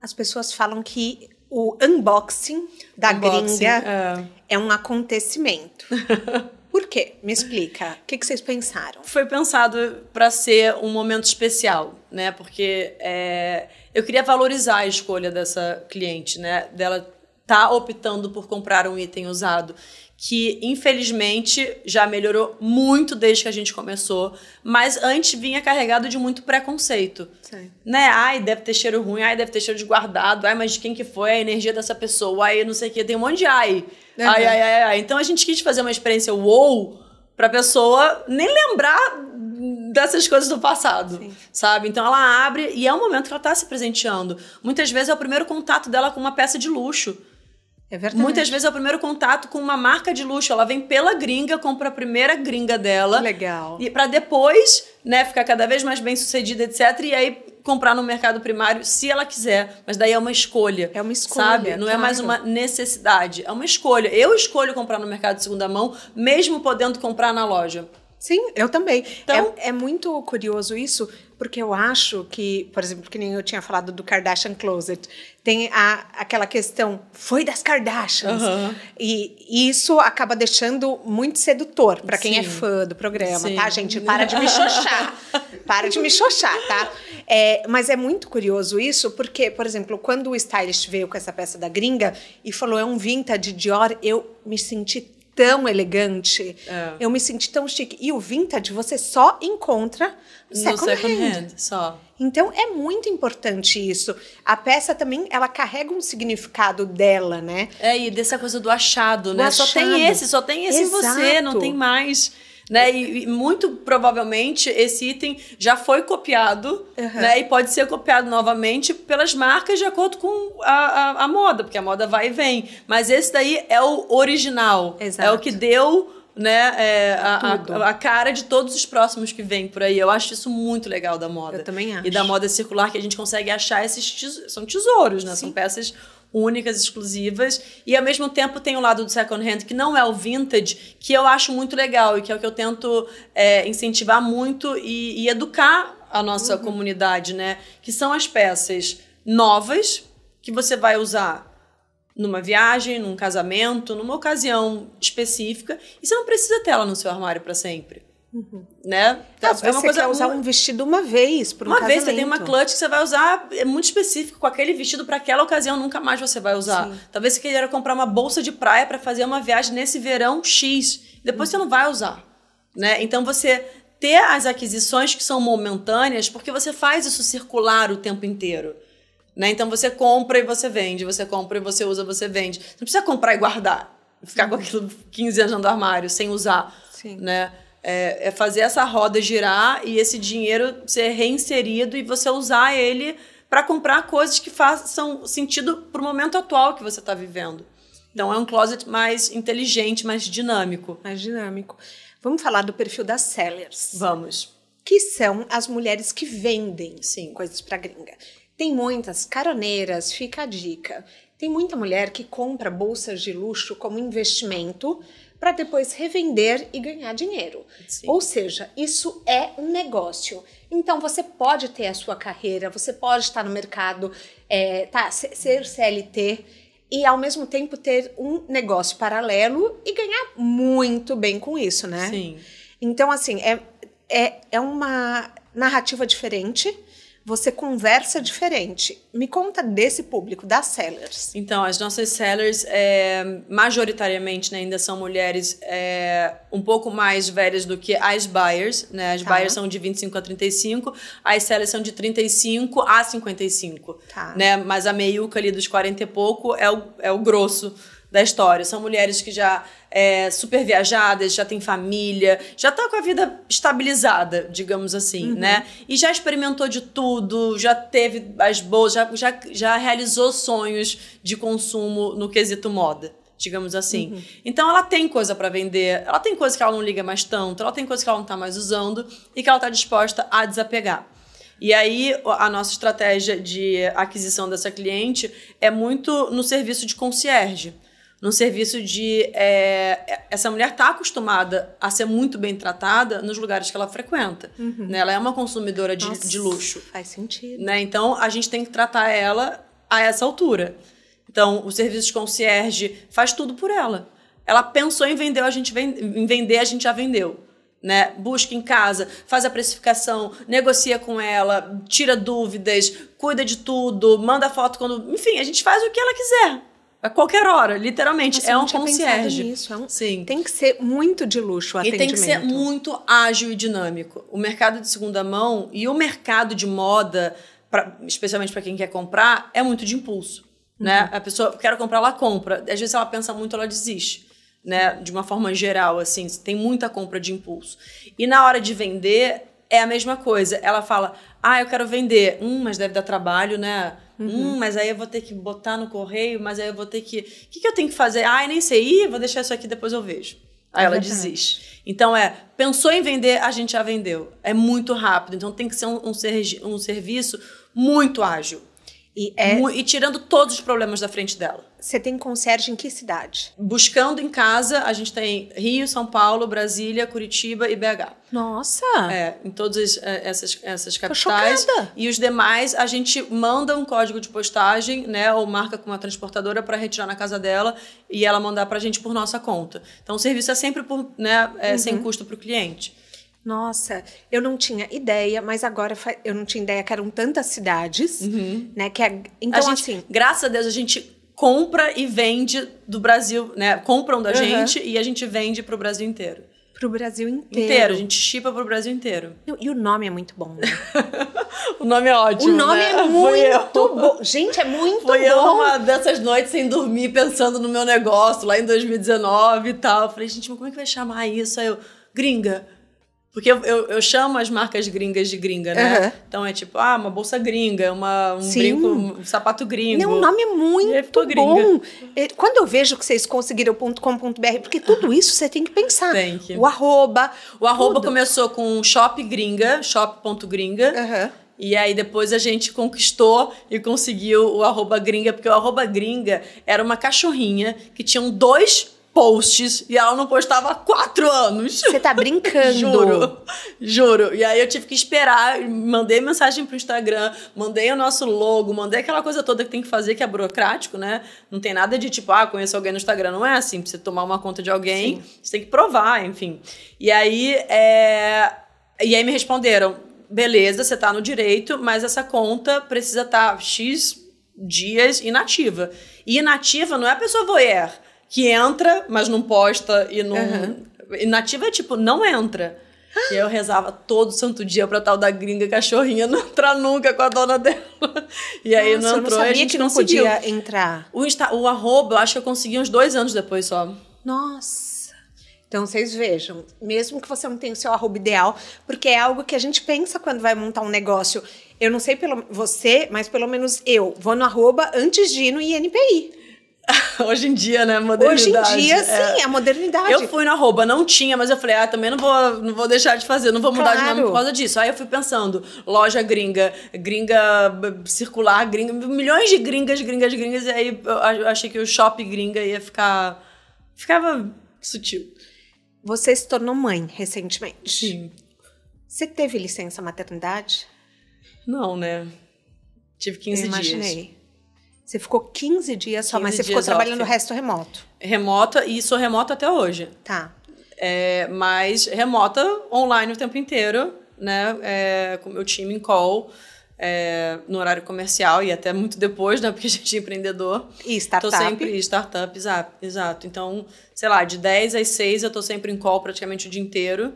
As pessoas falam que o unboxing da unboxing, gringa é. é um acontecimento. *laughs* Por quê? Me explica. O que, que vocês pensaram? Foi pensado para ser um momento especial, né? Porque é, eu queria valorizar a escolha dessa cliente, né? Dela tá optando por comprar um item usado que infelizmente já melhorou muito desde que a gente começou, mas antes vinha carregado de muito preconceito. Sim. Né? Ai, deve ter cheiro ruim, ai, deve ter cheiro de guardado, ai, mas de quem que foi a energia dessa pessoa, ai, não sei o que, tem um monte de ai. Uhum. Ai, ai, ai, ai. Então a gente quis fazer uma experiência wow pra pessoa nem lembrar dessas coisas do passado, Sim. sabe? Então ela abre e é um momento que ela tá se presenteando. Muitas vezes é o primeiro contato dela com uma peça de luxo. É verdade. Muitas vezes é o primeiro contato com uma marca de luxo. Ela vem pela gringa, compra a primeira gringa dela. Legal. E para depois, né, ficar cada vez mais bem sucedida, etc. E aí comprar no mercado primário, se ela quiser. Mas daí é uma escolha. É uma escolha. Sabe? Não é claro. é mais uma necessidade. É uma escolha. Eu escolho comprar no mercado de segunda mão, mesmo podendo comprar na loja. Sim, eu também. É então, é, é muito curioso isso, porque eu acho que, por exemplo, que nem eu tinha falado do Kardashian Closet, tem a, aquela questão, foi das Kardashians. Uhum. E, isso acaba deixando muito sedutor para quem é Sim. é fã do programa, tá, Sim. tá, gente? Para de me xoxar. para de me xoxar, tá? É, mas é muito curioso isso, porque, por exemplo, quando o stylist veio com essa peça da gringa e falou, é um vintage Dior, eu me senti tão elegante. É. Eu me senti tão chique. E o vintage você só encontra no, second, second hand. hand. Só. Então é muito importante isso. A peça também, ela carrega um significado dela, né? É, e dessa coisa do achado, né? do né? Achado. Só tem esse, só tem esse Exato. em você, não tem mais. Né? E, e muito provavelmente esse item já foi copiado uhum. né? e pode ser copiado novamente pelas marcas de acordo com a, a, a, moda, porque a moda vai e vem. Mas esse daí é o original. Exato. É o que deu né, é, a, a, a, cara de todos os próximos que vêm por aí. Eu acho isso muito legal da moda. Eu também acho. E da moda circular que a gente consegue achar esses tesouros, são tesouros, né? Sim. São peças únicas, exclusivas. E ao mesmo tempo tem o lado do second hand, que não é o vintage, que eu acho muito legal e que é o que eu tento é, incentivar muito e, e, educar a nossa uhum. comunidade, né? Que são as peças novas que você vai usar numa viagem, num casamento, numa ocasião específica, e você não precisa ter ela no seu armário para sempre. Uhum. Né? Então, é uma você coisa, quer usar um vestido uma vez para um Uma casamento. vez, você tem uma clutch que você vai usar, é muito específico, com aquele vestido para aquela ocasião, nunca mais você vai usar. Sim. Talvez você queira comprar uma bolsa de praia para fazer uma viagem nesse verão X, depois uhum. você não vai usar. Né? Então você ter as aquisições que são momentâneas, porque você faz isso circular o tempo inteiro. Né? Então você compra e você vende, você compra e você usa, você vende. Você não precisa comprar e guardar, ficar com uhum. aquilo 15 anos no armário sem usar. Sim. Né? É, é fazer essa roda girar e esse dinheiro ser reinserido e você usar ele para comprar coisas que façam sentido para o momento atual que você está vivendo. Então, é um closet mais inteligente, mais dinâmico. Mais dinâmico. Vamos falar do perfil das sellers. Vamos. Que são as mulheres que vendem Sim. coisas para gringa. Tem muitas caroneiras, fica a dica. Tem muita mulher que compra bolsas de luxo como investimento para depois revender e ganhar dinheiro. Sim. Ou seja, isso é um negócio. Então você pode ter a sua carreira, você pode estar no mercado, é, tá, ser CLT e ao mesmo tempo ter um negócio paralelo e ganhar muito bem com isso, né? Sim. Então, assim, é, é, é uma narrativa diferente você conversa diferente. Me conta desse público, das sellers. Então, as nossas sellers, é, majoritariamente, né, ainda são mulheres é, um pouco mais velhas do que as buyers. Né? As tá. buyers são de 25 a 35, as sellers são de 35 a 55. Tá. Né? Mas a meiuca ali dos 40 e pouco é o, é o grosso da história. São mulheres que já é, super viajadas, já tem família, já tá com a vida estabilizada, digamos assim, uhum. né? E já experimentou de tudo, já teve as boas, já, já, já realizou sonhos de consumo no quesito moda. Digamos assim. Uhum. Então ela tem coisa para vender, ela tem coisa que ela não liga mais tanto, ela tem coisa que ela não tá mais usando e que ela tá disposta a desapegar. E aí, a nossa estratégia de aquisição dessa cliente é muito no serviço de concierge num serviço de. É, é essa mulher está acostumada a ser muito bem tratada nos lugares que ela frequenta. Uhum. Né? Ela é uma consumidora de, Nossa, de luxo. Faz sentido. Né? Então a gente tem que tratar ela a essa altura. Então, o serviço de concierge faz tudo por ela. Ela pensou em vender, a gente vende, em vender, a gente já vendeu. Né? Busca em casa, faz a precificação, negocia com ela, tira dúvidas, cuida de tudo, manda foto quando. Enfim, a gente faz o que ela quiser. A qualquer hora, literalmente. Nossa, é um concierge. Nisso, é um... Sim. Tem que ser muito de luxo o atendimento. E tem que ser muito ágil e dinâmico. O mercado de segunda mão e o mercado de moda, pra, especialmente para quem quer comprar, é muito de impulso. Né? Uhum. Né? A pessoa quer comprar, ela compra. Às vezes ela pensa muito, ela desiste. Né? De uma forma geral, assim, tem muita compra de impulso. E na hora de vender, é a mesma coisa. Ela fala, ah, eu quero vender. Hum, mas deve dar trabalho, né? Uhum. Hum, mas aí eu vou ter que botar no correio, mas aí eu vou ter que. O que, que eu tenho que fazer? Ah, eu nem sei. Ih, vou deixar isso aqui, depois eu vejo. Aí ela desiste. Então é, pensou em vender, a gente já vendeu. É muito rápido. Então tem que ser um, um, um serviço muito ágil. E, é... e tirando todos os problemas da frente dela. Você tem concierge em que cidade? Buscando em casa, a gente tem Rio, São Paulo, Brasília, Curitiba e BH. Nossa! É, em todas é, essas, essas capitais. Tô E os demais, a gente manda um código de postagem, né? Ou marca com uma transportadora para retirar na casa dela e ela mandar para a gente por nossa conta. Então, o serviço é sempre por, né, é, uhum. sem custo para o cliente. Nossa, eu não tinha ideia, mas agora eu não tinha ideia que eram tantas cidades, uhum. né? Que é, então, gente, assim... Graças a Deus, a gente compra e vende do Brasil, né? Compram da uhum. gente e a gente vende pro Brasil inteiro. Pro Brasil inteiro. Inteiro, a gente chipa pro Brasil inteiro. E o nome é muito bom, né? *laughs* o nome é ótimo. O nome né? é muito bom. Gente, é muito Foi bom. Foi uma dessas noites sem dormir, pensando no meu negócio lá em 2019 e tal. Eu falei, gente, mas como é que vai chamar isso? Aí eu, gringa porque eu, eu, eu, chamo as marcas gringas de gringa, né? Uhum. Então é tipo, ah, uma bolsa gringa, uma, um Sim. brinco, um sapato gringo. É um nome muito bom. Quando eu vejo que vocês conseguiram .com.br, porque tudo isso você tem que pensar. Tem que. O arroba. O arroba tudo. começou com shop gringa, shop.gringa. Uhum. E aí depois a gente conquistou e conseguiu o arroba gringa, porque o arroba gringa era uma cachorrinha que tinham dois posts e ela não postava há quatro anos. Você tá *laughs* brincando? juro, juro. E aí eu tive que esperar, mandei mensagem pro Instagram, mandei o nosso logo, mandei aquela coisa toda que tem que fazer, que é burocrático, né? Não tem nada de tipo, ah, conheço alguém no Instagram. Não é assim, pra você tomar uma conta de alguém, Sim. você tem que provar, enfim. E aí, é... e aí me responderam, beleza, você tá no direito, mas essa conta precisa estar tá X dias inativa. E inativa não é a pessoa voyeur que entra, mas não posta e não. Uhum. Inativa é tipo, não entra. E eu rezava todo santo dia pra tal da gringa cachorrinha não entrar nunca com a dona dela. E aí Nossa, não entrou eu não sabia a gente que não conseguiu. podia entrar. O, Insta, o arroba, eu acho que eu consegui uns dois anos depois só. Nossa. Então vocês vejam, mesmo que você não tenha o seu arroba ideal, porque é algo que a gente pensa quando vai montar um negócio. Eu não sei pelo você, mas pelo menos eu vou no arroba antes de ir no INPI. *laughs* Hoje em dia, né? Modernidade. Hoje em dia, é. sim, é a é modernidade. Eu fui na roupa, não tinha, mas eu falei, ah, também não vou, não vou deixar de fazer, não vou mudar claro. de nome por causa disso. Aí eu fui pensando, loja gringa, gringa circular, gringa, milhões de gringas, gringas, gringas, e aí eu achei que o shop gringa ia ficar. Ficava sutil. Você se tornou mãe recentemente. Sim. Você teve licença maternidade? Não, né? Tive 15 eu imaginei. dias. Imaginei. Você ficou 15 dias só, 15 mas você ficou trabalhando o resto remoto. Remota, e sou remota até hoje. Tá. É, mas remota online o tempo inteiro, né? É, com meu time em call. É, no horário comercial e até muito depois, né? *laughs* Porque a gente é empreendedor. E startup. Tô sempre e startup, exato. Então, sei lá, de 10 às 6 eu tô sempre em call praticamente o dia inteiro.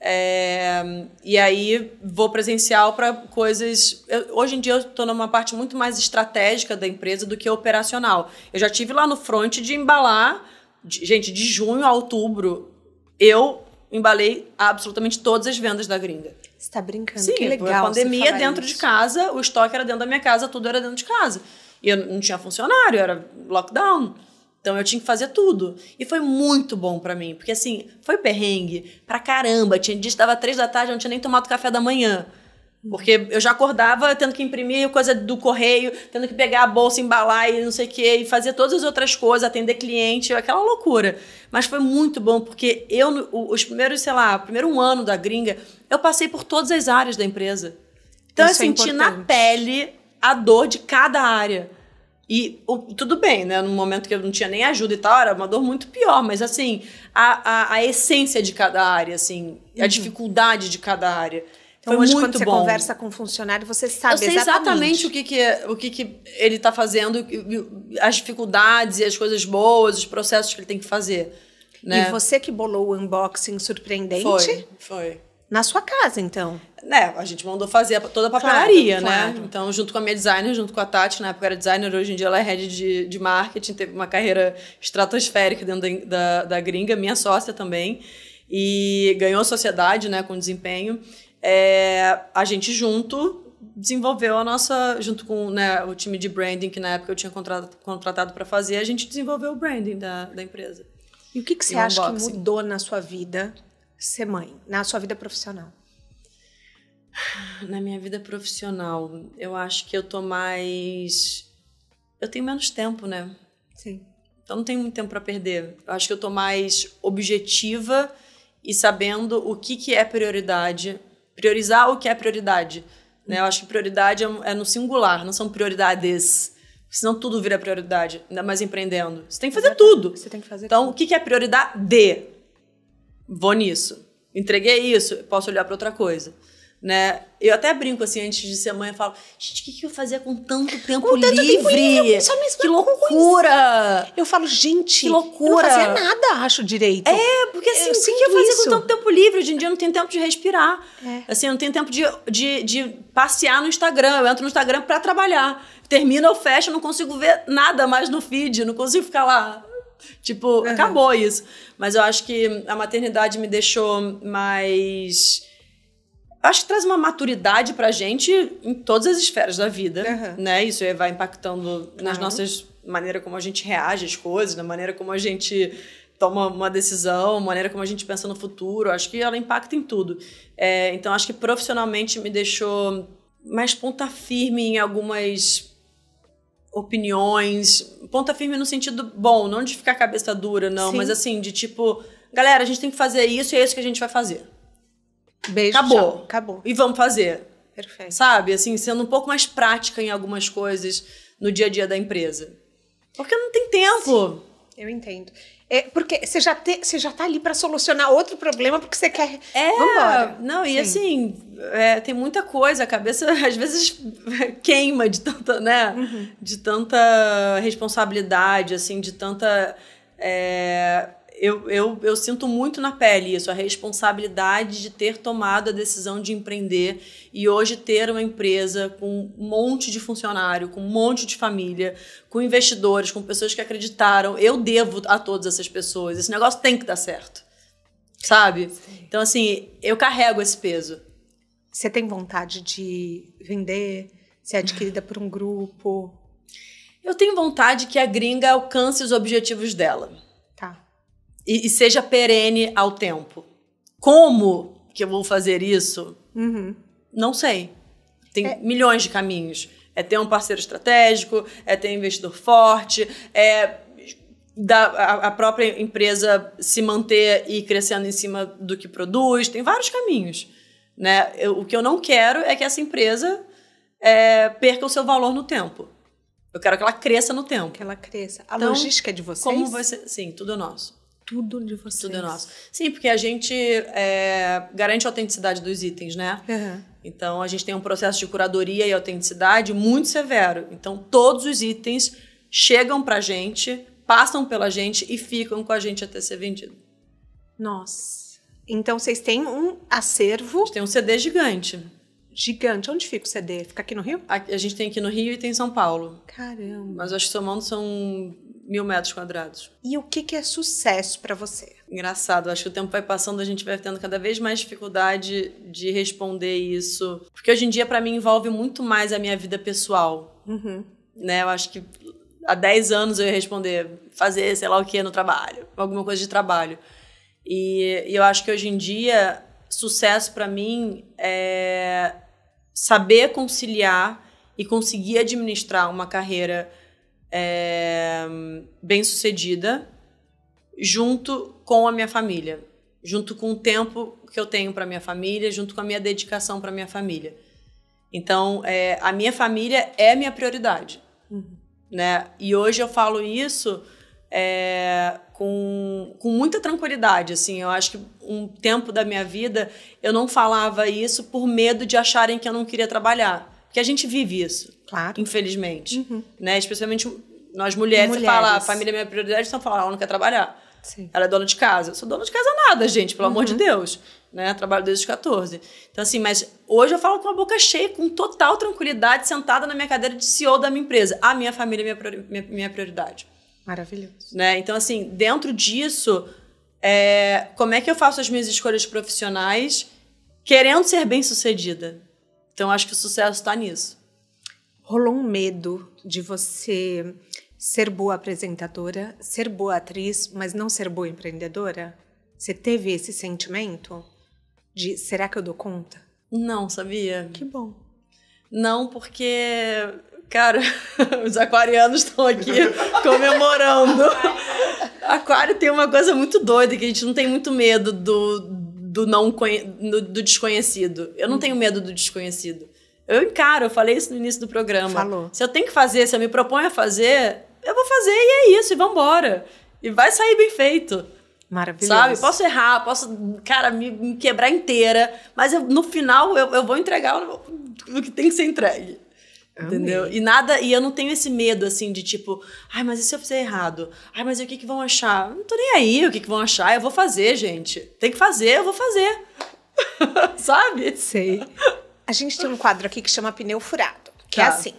É, e aí vou presencial para coisas. Eu, hoje em dia eu estou numa parte muito mais estratégica da empresa do que operacional. Eu já tive lá no front de embalar, de, gente, de junho a outubro, eu embalei absolutamente todas as vendas da gringa. Você está brincando? Sim, que legal. A pandemia dentro isso. de casa, o estoque era dentro da minha casa, tudo era dentro de casa. E eu não tinha funcionário, era lockdown. Então eu tinha que fazer tudo. E foi muito bom para mim, porque assim, foi perrengue pra caramba. Tinha dias estava três da tarde, eu não tinha nem tomado café da manhã. Porque eu já acordava tendo que imprimir coisa do correio, tendo que pegar a bolsa, embalar e não sei o quê, e fazer todas as outras coisas, atender cliente, aquela loucura. Mas foi muito bom, porque eu, os primeiros, sei lá, primeiro um ano da gringa, eu passei por todas as áreas da empresa. Então Isso eu é senti é na pele a dor de cada área. E o, tudo bem, né? No momento que eu não tinha nem ajuda e tal, era uma dor muito pior, mas assim, a, a, a essência de cada área, assim, uhum. a dificuldade de cada área. Então, foi hoje, muito quando você bom. conversa com um funcionário, você sabe exatamente. exatamente, o que, que, é, o que, que ele está fazendo, as dificuldades e as coisas boas, os processos que ele tem que fazer. Né? E você que bolou o unboxing surpreendente? Foi, foi. Na sua casa, então? né, a gente mandou fazer toda a papelaria, claro, né? Claro. Então, junto com a minha designer, junto com a Tati, na época era designer, hoje em dia ela é head de, de marketing, teve uma carreira estratosférica dentro da, da, da gringa, minha sócia também, e ganhou a sociedade, né, com desempenho. É, a gente junto desenvolveu a nossa, junto com né, o time de branding que na época eu tinha contratado, contratado para fazer, a gente desenvolveu o branding da, da empresa. E o que, que você acha que mudou na sua vida ser mãe, na sua vida profissional? *laughs* Na minha vida profissional, eu acho que eu tô mais. Eu tenho menos tempo, né? Sim. Então não tenho muito tempo para perder. Eu acho que eu tô mais objetiva e sabendo o que, que é prioridade. Priorizar o que é prioridade. Né? Eu acho que prioridade é, é no singular, não são prioridades. Senão tudo vira prioridade, ainda mais empreendendo. Você tem que fazer tudo. Você tem que fazer Então, tudo. o que, que é prioridade? d Vou nisso. Entreguei isso, posso olhar para outra coisa né? Eu até brinco assim antes de ser mãe, eu falo, gente, o que, que eu fazia com tanto tempo com tanto livre? Tempo livre só que loucura! Eu falo, gente, que loucura! Eu não fazia nada, acho direito. É, porque assim, o que, que eu fazia isso. com tanto tempo livre? Hoje em dia eu não tenho tempo de respirar. É. Assim, eu não tenho tempo de, de, de passear no Instagram. Eu entro no Instagram para trabalhar. Termina ou fecha, não consigo ver nada mais no feed, não consigo ficar lá Tipo, uhum. acabou isso. Mas eu acho que a maternidade me deixou mais acho que traz uma maturidade pra gente em todas as esferas da vida, uhum. né? Isso vai impactando nas nossas maneira como a gente reage às coisas, na maneira como a gente toma uma decisão, maneira como a gente pensa no futuro. Acho que ela impacta em tudo. É, então acho que profissionalmente me deixou mais ponta firme em algumas opiniões, ponta firme no sentido bom, não de ficar cabeça dura, não, Sim. mas assim, de tipo, galera, a gente tem que fazer isso e é isso que a gente vai fazer. Beijo, acabou. Tchau. Acabou. E vamos fazer. Perfeito. Sabe? Assim, sendo um pouco mais prática em algumas coisas no dia a dia da empresa. Porque não tem tempo. Sim, eu entendo. É porque você já, te, você já tá ali para solucionar outro problema porque você quer. É, Vambora. não, e Sim. assim, é, tem muita coisa, a cabeça *laughs* às vezes *laughs* queima de tanta, né? Uhum. De tanta responsabilidade, assim, de tanta. É, eu, eu, eu sinto muito na pele isso, a responsabilidade de ter tomado a decisão de empreender e hoje ter uma empresa com um monte de funcionário, com um monte de família, com investidores, com pessoas que acreditaram. Eu devo a todas essas pessoas. Esse negócio tem que dar certo, sabe? Então, assim, eu carrego esse peso. Você tem vontade de vender, ser adquirida por um grupo? Eu tenho vontade que a gringa alcance os objetivos dela e, e seja perene ao tempo. Como que eu vou fazer isso? Uhum. Não sei. Tem é. milhões de caminhos. É ter um parceiro estratégico, é ter um investidor forte, é da, a, a, própria empresa se manter e crescendo em cima do que produz, tem vários caminhos. Né? Eu, o que eu não quero é que essa empresa é, perca o seu valor no tempo. Eu quero que ela cresça no tempo. Que ela cresça. A então, logística é de vocês? Como sim, tudo é nosso tudo de vocês. Tudo é nosso. Sim, porque a gente é, garante a autenticidade dos itens, né? Uhum. Então, a gente tem um processo de curadoria e autenticidade muito severo. Então, todos os itens chegam pra gente, passam pela gente e ficam com a gente até ser vendido. Nossa. Então, vocês têm um acervo... A gente tem um CD gigante. Gigante. Onde fica o CD? Fica aqui no Rio? A, a gente tem aqui no Rio e tem em São Paulo. Caramba. Mas acho que somando são mil metros quadrados. E o que, que é sucesso para você? Engraçado, acho que o tempo vai passando, a gente vai tendo cada vez mais dificuldade de responder isso. Porque hoje em dia, para mim, envolve muito mais a minha vida pessoal. Uhum. Né? Eu acho que há 10 anos eu ia responder fazer sei lá o que no trabalho, alguma coisa de trabalho. E, e eu acho que hoje em dia, sucesso para mim é saber conciliar e conseguir administrar uma carreira é, bem sucedida junto com a minha família, junto com o tempo que eu tenho para minha família, junto com a minha dedicação para minha família. Então, é, a minha família é minha prioridade, uhum. né? E hoje eu falo isso é, com, com muita tranquilidade, assim. Eu acho que um tempo da minha vida eu não falava isso por medo de acharem que eu não queria trabalhar, porque a gente vive isso. Claro. Infelizmente. Uhum. Né? Especialmente nós mulheres, mulheres. falar, família é minha prioridade, então falar, ah, ela não quer trabalhar. Sim. Ela é dona de casa. Eu sou dona de casa nada, gente, pelo uhum. amor de uhum. Deus. Né? Trabalho desde os 14. Então, assim, mas hoje eu falo com a boca cheia, com total tranquilidade, sentada na minha cadeira de CEO da minha empresa. A minha família é minha, minha, minha prioridade. Maravilhoso. Né? Então, assim, dentro disso, é, como é que eu faço as minhas escolhas profissionais querendo ser bem sucedida? Então, acho que o sucesso está nisso rolou um medo de você ser boa apresentadora, ser boa atriz, mas não ser boa empreendedora? Você teve esse sentimento de será que eu dou conta? Não, sabia? Que bom. Não, porque, cara, *laughs* os aquarianos estão aqui *laughs* comemorando. Aquário tem uma coisa muito doida, que a gente não tem muito medo do, do, não, do desconhecido. Eu não hum. tenho medo do desconhecido. Eu encaro, eu falei isso no início do programa. Falou. Se eu tenho que fazer, se eu me proponho a fazer, eu vou fazer e é isso, e vambora. E vai sair bem feito. Maravilhoso. Sabe? Posso errar, posso, cara, me, me quebrar inteira, mas eu, no final eu, eu vou entregar o, o que tem que ser entregue. Entendeu? E nada, e eu não tenho esse medo assim de tipo, ai, mas e se eu fizer errado? Ai, mas e o que, que vão achar? Não tô nem aí o que, que vão achar, eu vou fazer, gente. Tem que fazer, eu vou fazer. *laughs* Sabe? Sei. A gente tem um quadro aqui que chama pneu furado, que é tá. é assim: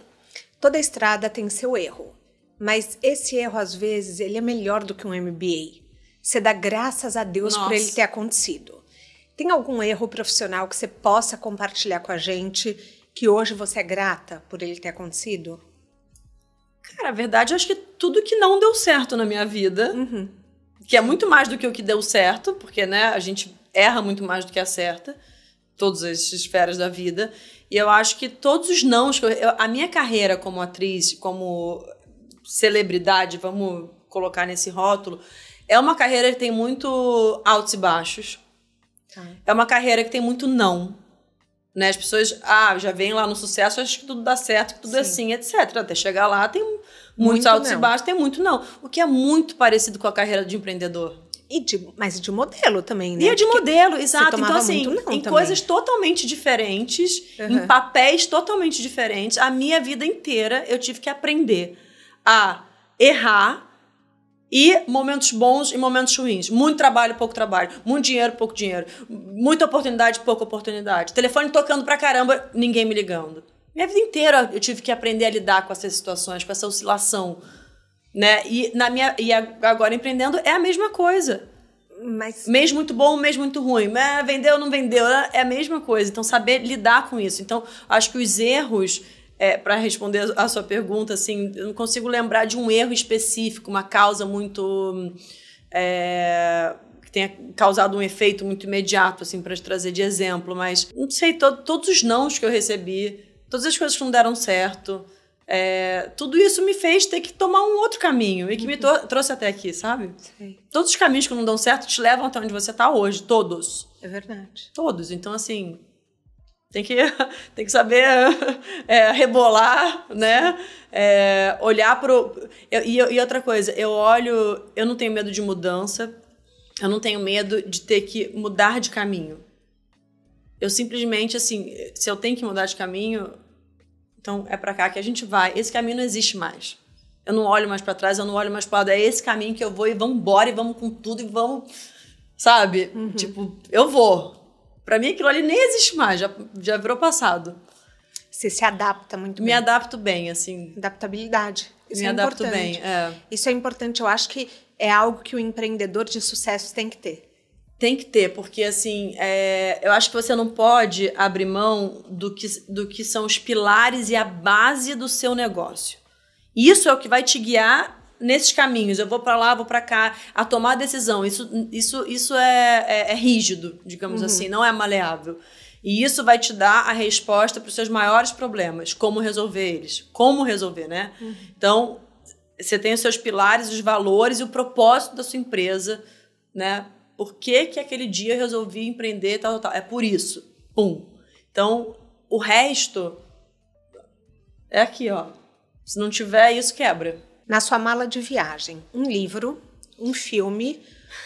toda estrada tem seu erro, mas esse erro às vezes ele é melhor do que um MBA. Você dá graças a Deus Nossa. por ele ter acontecido. Tem algum erro profissional que você possa compartilhar com a gente que hoje você é grata por ele ter acontecido? Cara, a verdade, eu acho que tudo que não deu certo na minha vida, uhum. que é muito mais do que o que deu certo, porque né, a gente erra muito mais do que acerta todas as esferas da vida. E eu acho que todos os nãos. a minha carreira como atriz, como celebridade, vamos colocar nesse rótulo, é uma carreira que tem muito altos e baixos. Tá. É uma carreira que tem muito não. Né? As pessoas, ah, já vem lá no sucesso, acho que tudo dá certo, que tudo é Sim. é assim, etc. Até chegar lá, tem muitos muito altos não. e baixos, tem muito não. O que é muito parecido com a carreira de empreendedor. E de, mas de modelo também, né? E de Porque modelo, exato. Então, assim, muito, não, em também. coisas totalmente diferentes, uhum. em papéis totalmente diferentes, a minha vida inteira eu tive que aprender a errar e momentos bons e momentos ruins. Muito trabalho, pouco trabalho. Muito dinheiro, pouco dinheiro. Muita oportunidade, pouca oportunidade. Telefone tocando pra caramba, ninguém me ligando. Minha vida inteira eu tive que aprender a lidar com essas situações, com essa oscilação né? E, na minha, e agora empreendendo é a mesma coisa. Mas... Mês muito bom, mês muito ruim. É, vendeu, não vendeu, né? é a mesma coisa. Então, saber lidar com isso. Então, acho que os erros, é, para responder a sua pergunta, assim, eu não consigo lembrar de um erro específico, uma causa muito. É, que tenha causado um efeito muito imediato, assim, para te trazer de exemplo. Mas, não sei, to todos os nãos que eu recebi, todas as coisas que não deram certo é, tudo isso me fez ter que tomar um outro caminho e que me uhum. trouxe até aqui, sabe? Sim. Todos os caminhos que não dão certo te levam até onde você está hoje, todos. É verdade. Todos. Então, assim, tem que, *laughs* tem que saber *laughs* é, rebolar, né? É, olhar pro. e, e outra coisa, eu olho, eu não tenho medo de mudança, eu não tenho medo de ter que mudar de caminho. Eu simplesmente, assim, se eu tenho que mudar de caminho, então é para cá que a gente vai. Esse caminho não existe mais. Eu não olho mais para trás, eu não olho mais para lado. É esse caminho que eu vou e vamos embora e vamos com tudo e vamos, sabe? Uhum. Tipo, eu vou. Para mim aquilo ali nem existe mais, já, já virou passado. Você se adapta muito Me bem. Me adapto bem, assim. Adaptabilidade. Isso Me é adapto importante. bem, é. Isso é importante. Eu acho que é algo que o empreendedor de sucesso tem que ter. Tem que ter, porque assim, é, eu acho que você não pode abrir mão do que, do que são os pilares e a base do seu negócio. Isso é o que vai te guiar nesses caminhos. Eu vou para lá, vou para cá, a tomar a decisão. Isso, isso, isso é, é, é rígido, digamos uhum. assim, não é maleável. E isso vai te dar a resposta para os seus maiores problemas, como resolver eles, como resolver, né? Uhum. Então, você tem os seus pilares, os valores e o propósito da sua empresa, né? por que, que aquele dia eu resolvi empreender, tal, tal. É por isso. Pum. Então, o resto é aqui, ó. Se não tiver, isso quebra. Na sua mala de viagem, um livro, um filme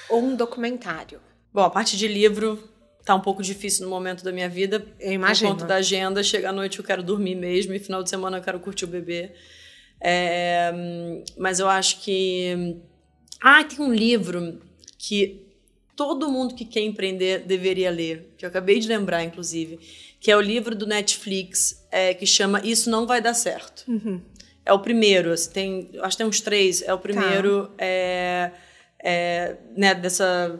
ou um documentário? Bom, a parte de livro tá um pouco difícil no momento da minha vida. Eu imagino. Por conta da agenda, chega à noite eu quero dormir mesmo e final de semana eu quero curtir o bebê. É, mas eu acho que... Ah, tem um livro que todo mundo que quer empreender deveria ler, que eu acabei de lembrar, inclusive, que é o livro do Netflix é, que chama Isso Não Vai Dar Certo. Uhum. É o primeiro, assim, tem, acho que tem uns três. É o primeiro tá. é, é, né, dessa,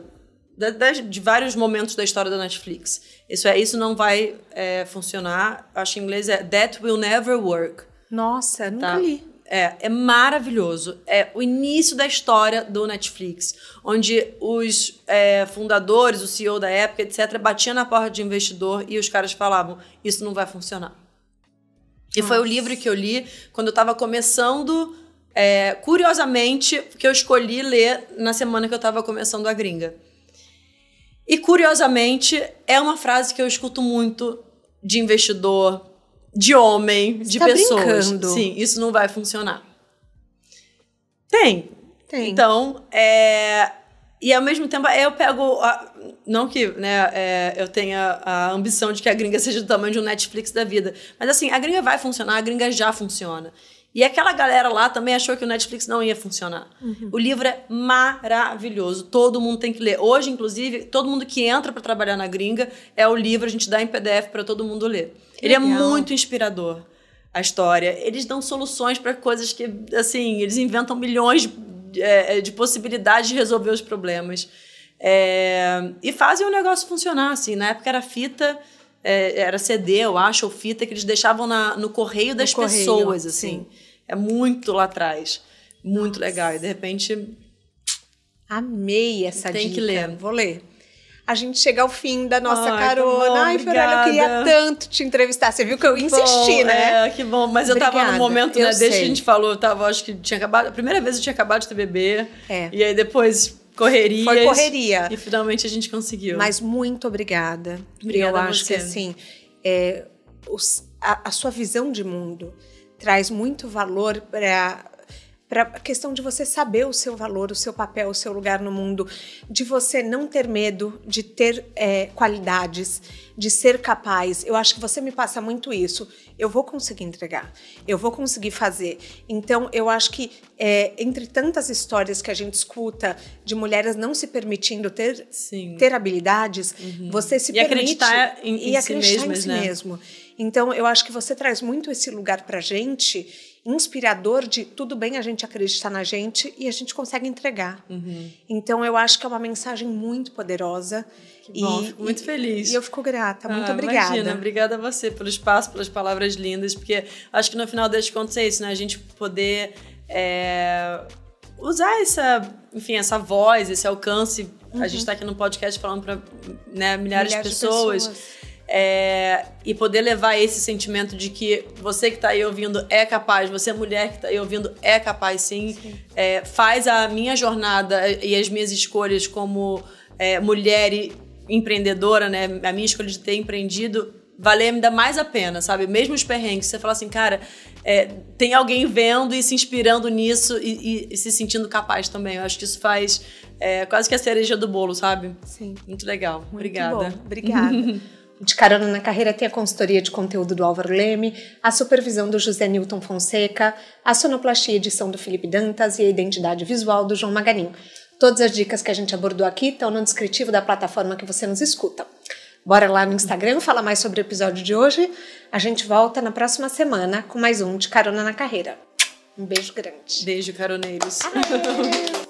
da, da, de vários momentos da história da Netflix. Isso é Isso Não Vai é, Funcionar. Acho que em inglês é That Will Never Work. Nossa, nunca tá? li. É, é maravilhoso. É o início da história do Netflix, onde os é, fundadores, o CEO da época, etc., batiam na porta de investidor e os caras falavam: Isso não vai funcionar. E Nossa. foi o livro que eu li quando eu estava começando, é, curiosamente, que eu escolhi ler na semana que eu estava começando a gringa. E curiosamente, é uma frase que eu escuto muito de investidor, de homem, Você de tá pessoas. Brincando. Sim, isso não vai funcionar. Tem. Tem. Então, é. E ao mesmo tempo, eu pego. A, não que né, é, eu tenha a ambição de que a gringa seja do tamanho de um Netflix da vida. Mas assim, a gringa vai funcionar, a gringa já funciona. E aquela galera lá também achou que o Netflix não ia funcionar. Uhum. O livro é maravilhoso, todo mundo tem que ler. Hoje, inclusive, todo mundo que entra para trabalhar na gringa é o livro, a gente dá em PDF para todo mundo ler. Ele é muito inspirador a história. Eles dão soluções para coisas que, assim, eles inventam milhões de, é, é, de possibilidades de resolver os problemas. É, e fazem o negócio funcionar, assim. Na época era fita, é, era CD, eu acho, ou fita, que eles deixavam na, no correio das no correio, pessoas, assim. Sim. É muito lá atrás. Muito Nossa. legal. E, de repente... Amei essa Tem dica. Tem que ler. Vou ler a gente chega ao fim da nossa Ai, carona. Bom, Ai, Fiorelli, eu queria tanto te entrevistar. Você viu que eu insisti, bom, né? É, que bom. Mas obrigada. eu tava no momento, eu né? Sei. Desde que a gente falou, eu tava, acho que tinha acabado. A primeira vez eu tinha acabado de ter bebê. É. E aí depois correria. Foi correria. E finalmente a gente conseguiu. Mas muito obrigada. Obrigada. Eu acho você. que assim, é, os, a, a sua visão de mundo traz muito valor para para a questão de você saber o seu valor, o seu papel, o seu lugar no mundo, de você não ter medo, de ter é, qualidades, de ser capaz. Eu acho que você me passa muito isso. Eu vou conseguir entregar, eu vou conseguir fazer. Então, eu acho que é, entre tantas histórias que a gente escuta de mulheres não se permitindo ter, Sim. ter habilidades, uhum. você se e permite. Acreditar em, em e si acreditar mesmas, em si né? mesmo. Então, eu acho que você traz muito esse lugar para gente inspirador de tudo bem a gente acreditar na gente e a gente consegue entregar. Uhum. Então eu acho que é uma mensagem muito poderosa. Que bom, e, fico muito e, feliz. E eu fico grata, muito ah, obrigada. Imagina, obrigada a você pelo espaço, pelas palavras lindas, porque acho que no final das contas é isso, né? A gente poder é, usar essa, enfim, essa voz, esse alcance. Uhum. A gente está uhum. aqui no podcast falando para né, milhares, milhares, De pessoas. De pessoas é, e poder levar esse sentimento de que você que está aí ouvindo é capaz, você mulher que está aí ouvindo é capaz sim, sim. É, faz a minha jornada e as minhas escolhas como é, mulher e empreendedora, né? A minha escolha de ter empreendido valer ainda mais a pena, sabe? Mesmo os perrengues, você fala assim, cara, é, tem alguém vendo e se inspirando nisso e, e, e, se sentindo capaz também. Eu acho que isso faz é, quase que a cereja do bolo, sabe? Sim. Muito legal. Muito Obrigada. Bom. Obrigada. *laughs* de carona na carreira tem a consultoria de conteúdo do Álvaro Leme, a supervisão do José Newton Fonseca, a sonoplastia edição do Felipe Dantas e a identidade visual do João Maganin. Todas as dicas que a gente abordou aqui estão no descritivo da plataforma que você nos escuta. Bora lá no Instagram falar mais sobre o episódio de hoje. A gente volta na próxima semana com mais um de Carona na Carreira. Um beijo grande. Beijo, caroneiros. *laughs*